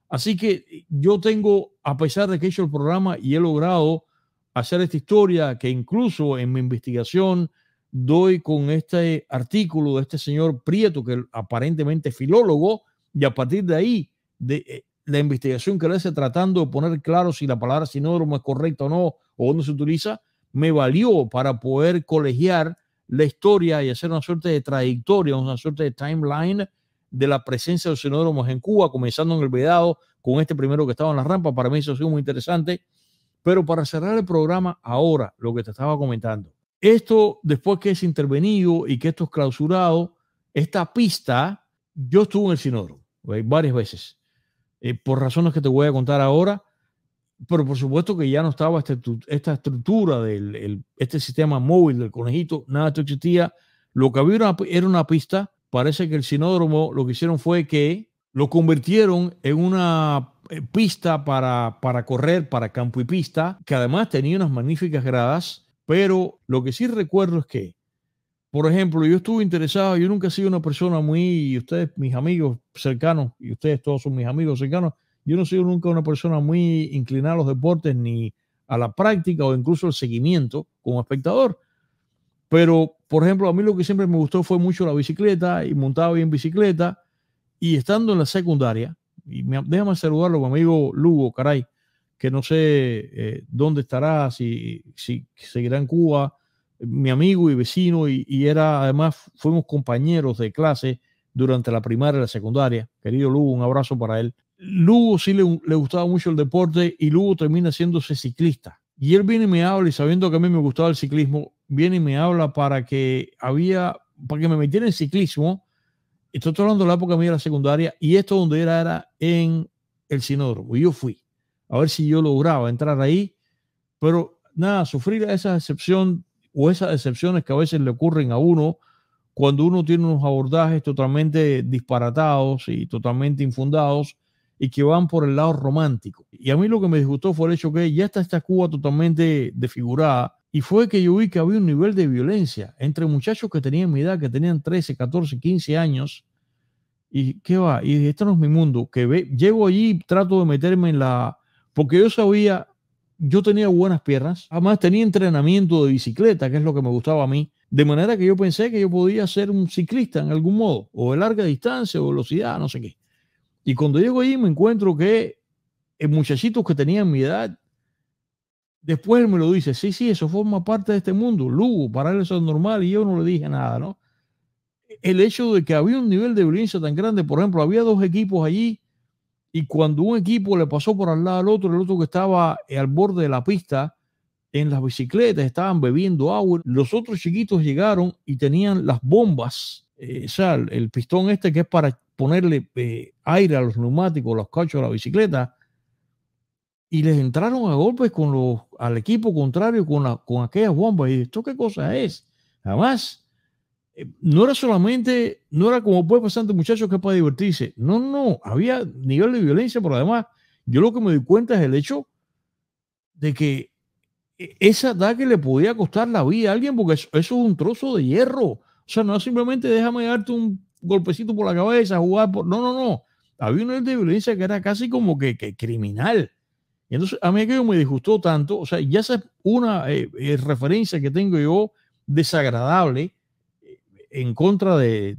Así que yo tengo, a pesar de que he hecho el programa y he logrado hacer esta historia que incluso en mi investigación doy con este artículo de este señor Prieto, que aparentemente es filólogo, y a partir de ahí, de, eh, la investigación que le hace tratando de poner claro si la palabra sinódromo es correcta o no, o dónde se utiliza, me valió para poder colegiar la historia y hacer una suerte de trayectoria, una suerte de timeline de la presencia de los sinódromos en Cuba, comenzando en el Vedado con este primero que estaba en la rampa. Para mí eso ha sido muy interesante. Pero para cerrar el programa ahora, lo que te estaba comentando, esto después que es intervenido y que esto es clausurado, esta pista, yo estuve en el sinódromo varias veces, eh, por razones que te voy a contar ahora, pero por supuesto que ya no estaba esta estructura del este sistema móvil del conejito, nada de existía. Lo que había era una, pista. Parece que el sinódromo lo que hicieron fue que lo convirtieron en una eh, pista para, para correr, para campo y pista, que además tenía unas magníficas gradas, pero lo que sí recuerdo es que, por ejemplo, yo estuve interesado, yo nunca he sido una persona muy, ustedes, mis amigos cercanos, y ustedes todos son mis amigos cercanos, yo no he sido nunca una persona muy inclinada a los deportes ni a la práctica o incluso al seguimiento como espectador. Pero, por ejemplo, a mí lo que siempre me gustó fue mucho la bicicleta y montaba bien bicicleta. Y estando en la secundaria, y déjame saludarlo, mi amigo Lugo, caray, que no sé eh, dónde estará, si, si seguirá en Cuba, mi amigo y vecino, y, y, era, además, fuimos compañeros de clase durante la primaria y la secundaria. Querido Lugo, un abrazo para él. Lugo sí le, le gustaba mucho el deporte y Lugo termina haciéndose ciclista. Y él viene y me habla, y sabiendo que a mí me gustaba el ciclismo, viene y me habla para que había, para que me metiera en ciclismo Estoy hablando de la época mía de la secundaria y esto donde era era en el sinódromo. Y yo fui a ver si yo lograba entrar ahí, pero nada, sufrir esa excepción o esas decepciones que a veces le ocurren a uno cuando uno tiene unos abordajes totalmente disparatados y totalmente infundados y que van por el lado romántico. Y a mí lo que me disgustó fue el hecho que ya está esta Cuba totalmente desfigurada y fue que yo vi que había un nivel de violencia entre muchachos que tenían mi edad, que tenían 13, 14, 15 años. ¿Y qué va? Y dije, esto no es mi mundo, que ve, llego allí trato de meterme en la... Porque yo sabía, yo tenía buenas piernas, además tenía entrenamiento de bicicleta, que es lo que me gustaba a mí. De manera que yo pensé que yo podía ser un ciclista en algún modo, o de larga distancia, o velocidad, no sé qué. Y cuando llego ahí me encuentro que eh, muchachitos que tenían mi edad, después me lo dice, sí, sí, eso forma parte de este mundo, Lugo, para él eso es normal y yo no le dije nada, ¿no? El hecho de que había un nivel de violencia tan grande, por ejemplo, había dos equipos allí y cuando un equipo le pasó por al lado al otro, el otro que estaba eh, al borde de la pista, en las bicicletas, estaban bebiendo agua, los otros chiquitos llegaron y tenían las bombas, eh, o sea, el pistón este que es para ponerle eh, aire a los neumáticos, los cachos, la bicicleta, y les entraron a golpes con los, al equipo contrario con, con aquellas bombas. Y esto qué cosa es. Además, eh, no era solamente, no era como puede pasar entre muchachos que para divertirse. No, no, había nivel de violencia, pero además, yo lo que me di cuenta es el hecho de que eh, ese ataque le podía costar la vida a alguien, porque eso, es un trozo de hierro. O sea, no simplemente déjame darte un golpecito por la cabeza, jugar por... No, no, no. Había una de violencia que era casi como que, criminal. entonces a mí aquello me disgustó tanto. O sea, ya esa es una eh, eh, referencia que tengo yo desagradable eh, en contra de,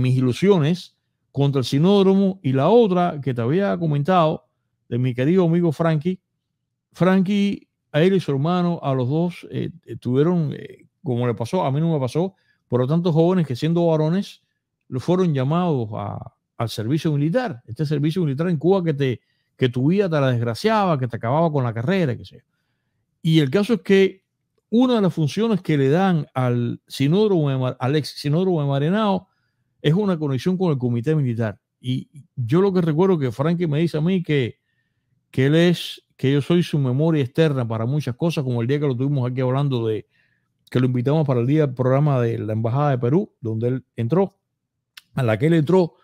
mis ilusiones contra el sinódromo. Y la otra que te había comentado de mi querido amigo Frankie. Frankie, a él y su hermano, a los dos tuvieron, como le pasó, a mí no me pasó, por lo tanto jóvenes que siendo varones fueron llamados al servicio militar, este servicio militar en Cuba que, te, que tu vida te la desgraciaba, que te acababa con la carrera, que sea. Y el caso es que una de las funciones que le dan al al ex sinódromo de Marenao es una conexión con el comité militar. Y yo lo que recuerdo que Frankie me dice a mí que, que él es, que yo soy su memoria externa para muchas cosas, como el día que lo tuvimos aquí hablando de, que lo invitamos para el día del programa de la Embajada de Perú, donde él entró a la que él entró.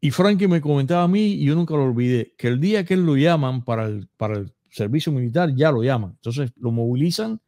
Y Frankie me comentaba a mí, y yo nunca lo olvidé, que el día que él lo llaman para el, para el servicio militar, ya lo llaman. Entonces lo movilizan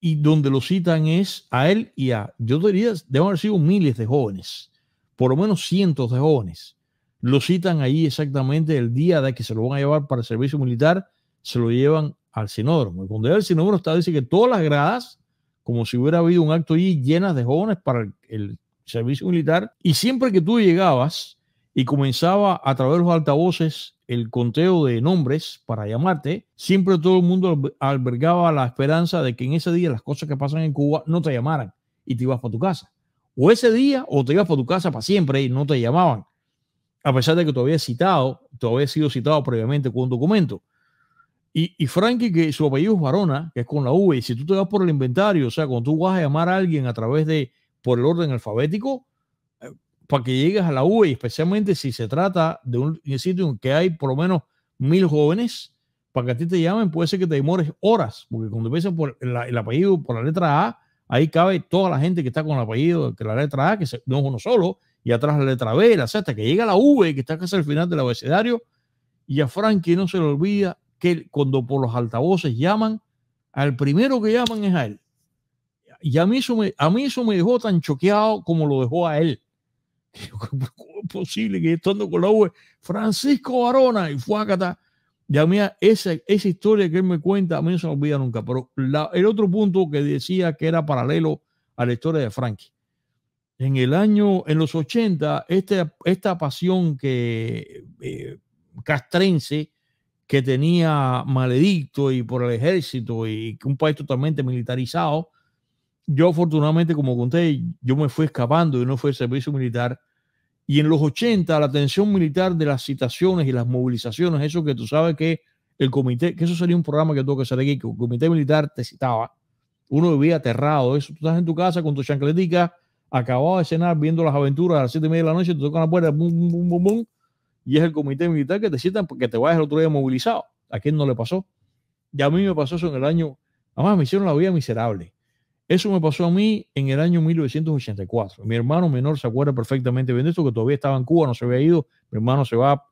y donde lo citan es a él y a, yo diría, deben haber sido miles de jóvenes, por lo menos cientos de jóvenes. Lo citan ahí exactamente el día de que se lo van a llevar para el servicio militar, se lo llevan al sinódromo. Y cuando el sinódromo está, dice que todas las gradas, como si hubiera habido un acto ahí llenas de jóvenes para el, el servicio militar, y siempre que tú llegabas y comenzaba a través de los altavoces el conteo de nombres para llamarte, siempre todo el mundo albergaba la esperanza de que en ese día las cosas que pasan en Cuba no te llamaran y te ibas para tu casa. O ese día o te ibas para tu casa para siempre y no te llamaban, a pesar de que tú habías citado, tú habías sido citado previamente con un documento. Y, y Frankie, que su apellido es Varona, que es con la V, y si tú te vas por el inventario, o sea, cuando tú vas a llamar a alguien a través de por el orden alfabético eh, para que llegues a la U y especialmente si se trata de un, sitio en que hay por lo menos mil jóvenes, para que a ti te llamen puede ser que te demores horas, porque cuando empiezas por el, apellido, por la letra A, ahí cabe toda la gente que está con el apellido, que la letra A, que no es uno solo, y atrás la letra B, la Z, hasta que llega la V, que está casi al final del abecedario, y a Frankie no se le olvida que cuando por los altavoces llaman, al primero que llaman es a él. Y a mí eso me, a mí eso me dejó tan choqueado como lo dejó a él. ¿Cómo es posible que estando con la UE, Francisco Varona y Fuacata Ya a esa, esa historia que él me cuenta, a mí no se me olvida nunca. Pero el otro punto que decía que era paralelo a la historia de Frankie. En el año, en los 80, esta pasión que eh, castrense que tenía maledicto y por el ejército y un país totalmente militarizado, yo afortunadamente, como conté, yo me fui escapando, y no fue el servicio militar. Y en los 80, la tensión militar de las citaciones y las movilizaciones, eso que tú sabes que el comité, que eso sería un programa que tuvo que hacer aquí, que el comité militar te citaba. Uno vivía aterrado, eso. Tú estás en tu casa con tu chancletica, acabado de cenar, viendo las aventuras a las 7 y media de la noche, te tocan la puerta, bum, bum, bum, bum, y es el comité militar que te citan porque te vas el otro día movilizado. ¿A quién no le pasó? y a mí me pasó eso en el año. Además, me hicieron la vida miserable eso me pasó a mí en el año 1984. Mi hermano menor se acuerda perfectamente bien de esto, que todavía estaba en Cuba, no se había ido. Mi hermano se va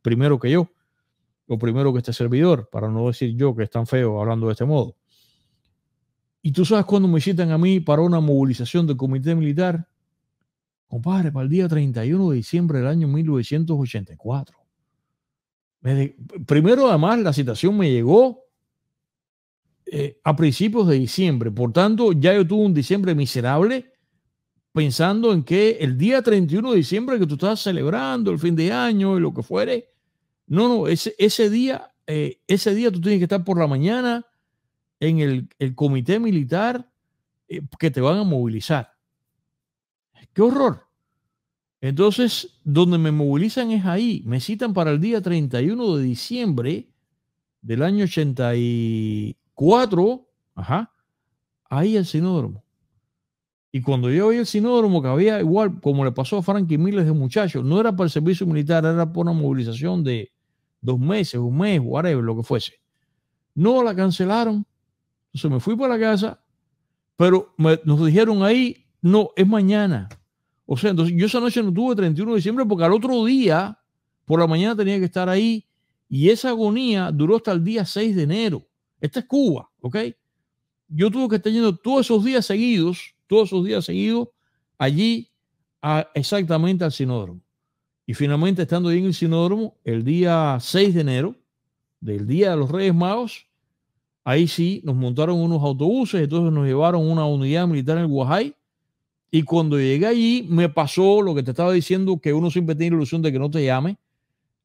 primero que yo, o primero que este servidor, para no decir yo que es tan feo hablando de este modo. Y tú sabes cuando me citan a mí para una movilización del comité militar, compadre, para el día 31 de diciembre del año 1984. primero, además, la citación me llegó eh, a principios de diciembre. Por tanto, ya yo tuve un diciembre miserable pensando en que el día 31 de diciembre que tú estás celebrando el fin de año y lo que fuere, no, no, ese, ese día, eh, ese día tú tienes que estar por la mañana en el, comité militar eh, que te van a movilizar. ¡Qué horror! Entonces, donde me movilizan es ahí. Me citan para el día 31 de diciembre del año 80 cuatro, ajá, ahí el sinódromo. Y cuando yo vi el sinódromo, que había igual, como le pasó a Frankie miles de muchachos, no era para el servicio militar, era por una movilización de dos meses, un mes, whatever, lo que fuese. No la cancelaron. Entonces me fui para la casa, pero nos dijeron ahí, no, es mañana. O sea, entonces yo esa noche no tuve 31 de diciembre porque al otro día, por la mañana tenía que estar ahí y esa agonía duró hasta el día 6 de enero. Esta es Cuba, ¿ok? Yo tuve que estar yendo todos esos días seguidos, todos esos días seguidos, allí a, exactamente al sinódromo. Y finalmente, estando ahí en el sinódromo, el día 6 de enero, del Día de los Reyes Magos, ahí sí nos montaron unos autobuses, entonces nos llevaron una unidad militar en el Guajay. Y cuando llegué allí, me pasó lo que te estaba diciendo, que uno siempre tiene ilusión de que no te llame.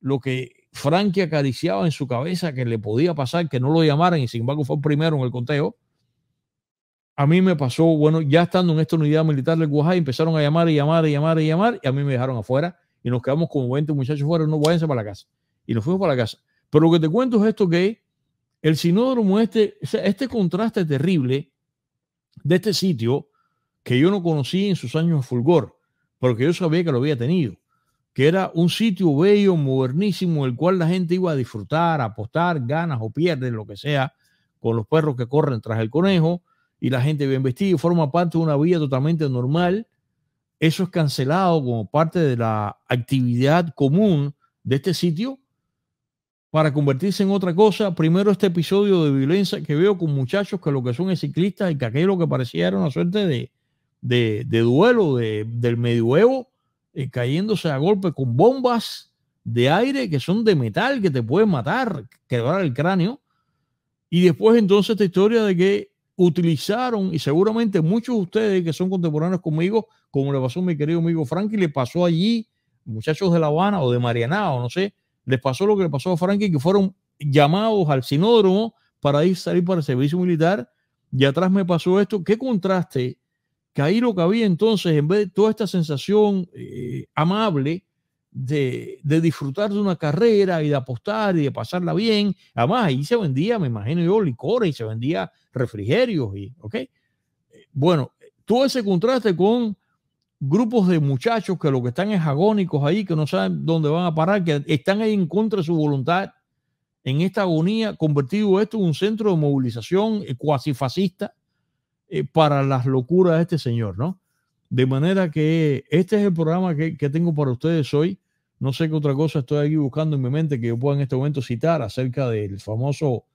Lo que Frankie acariciaba en su cabeza que le podía pasar que no lo llamaran y sin embargo fue el primero en el conteo. A mí me pasó, bueno, ya estando en esta unidad militar del Guajay, empezaron a llamar y llamar y llamar y llamar y a mí me dejaron afuera y nos quedamos como 20 muchachos fuera, no váyanse para la casa. Y nos fuimos para la casa. Pero lo que te cuento es esto que el sinódromo, este, este contraste terrible de este sitio que yo no conocí en sus años de fulgor, porque yo sabía que lo había tenido que era un sitio bello, modernísimo, el cual la gente iba a disfrutar, a apostar, ganas o pierdes, lo que sea, con los perros que corren tras el conejo y la gente bien vestida, forma parte de una vida totalmente normal. Eso es cancelado como parte de la actividad común de este sitio para convertirse en otra cosa. Primero este episodio de violencia que veo con muchachos que lo que son es ciclistas y que aquello que parecía era una suerte de, de, duelo del medioevo cayéndose a golpe con bombas de aire que son de metal, que te pueden matar, quebrar el cráneo. Y después entonces esta historia de que utilizaron, y seguramente muchos de ustedes que son contemporáneos conmigo, como le pasó a mi querido amigo Frankie, le pasó allí, muchachos de La Habana o de Marianao, no sé, les pasó lo que le pasó a Frankie, que fueron llamados al sinódromo para ir salir para el servicio militar. Y atrás me pasó esto. ¿Qué contraste que ahí lo que había entonces, en vez de toda esta sensación eh, amable de, disfrutar de una carrera y de apostar y de pasarla bien, además ahí se vendía, me imagino yo, licores y se vendía refrigerios, y, ¿ok? Eh, bueno, todo ese contraste con grupos de muchachos que lo que están es agónicos ahí, que no saben dónde van a parar, que están ahí en contra de su voluntad, en esta agonía, convertido esto en un centro de movilización eh, cuasi fascista, eh, para las locuras de este señor, ¿no? De manera que este es el programa que, tengo para ustedes hoy. No sé qué otra cosa estoy aquí buscando en mi mente que yo pueda en este momento citar acerca del famoso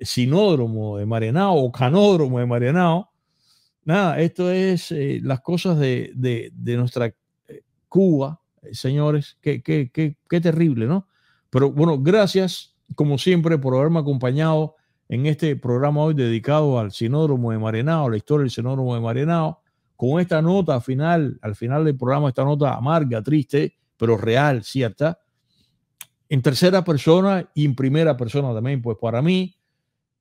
sinódromo de Marianao o canódromo de Marianao. Nada, esto es eh, las cosas de, de, nuestra eh, Cuba, señores. Qué, qué, qué, qué terrible, ¿no? Pero bueno, gracias como siempre por haberme acompañado en este programa hoy dedicado al Sinódromo de Marenao, la historia del Sinódromo de Marenao, con esta nota final, al final del programa, esta nota amarga, triste, pero real, cierta, en tercera persona y en primera persona también. Pues para mí,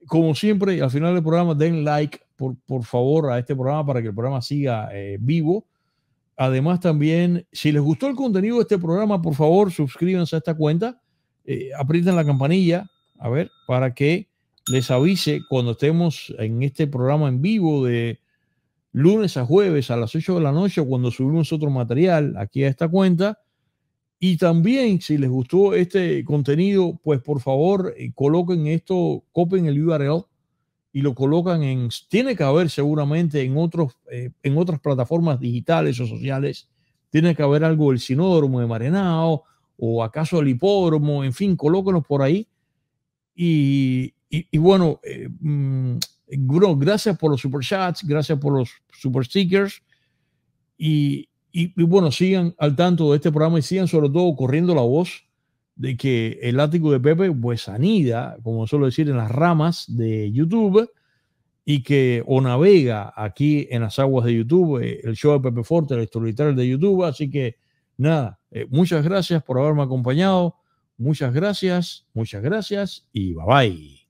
como siempre, al final del programa, den like, por, por favor, a este programa para que el programa siga eh, vivo. Además, también, si les gustó el contenido de este programa, por favor, suscríbanse a esta cuenta, eh, aprieten la campanilla, a ver, para que les avise cuando estemos en este programa en vivo de lunes a jueves a las 8 de la noche cuando subimos otro material aquí a esta cuenta. Y también, si les gustó este contenido, pues por favor eh, coloquen esto, copen el URL y lo colocan en, tiene que haber seguramente en, otros, eh, en otras plataformas digitales o sociales, tiene que haber algo del sinódromo de Marenao o acaso el hipódromo, en fin, colóquenos por ahí y y, bueno, bueno, eh, mm, gracias por los super chats, gracias por los super stickers. Y, y, bueno, sigan al tanto de este programa y sigan sobre todo corriendo la voz de que el ático de Pepe pues anida, como suelo decir, en las ramas de YouTube y que o navega aquí en las aguas de YouTube, eh, el show de Pepe Forte, el historietario de YouTube. Así que nada, eh, muchas gracias por haberme acompañado. Muchas gracias, muchas gracias y bye bye.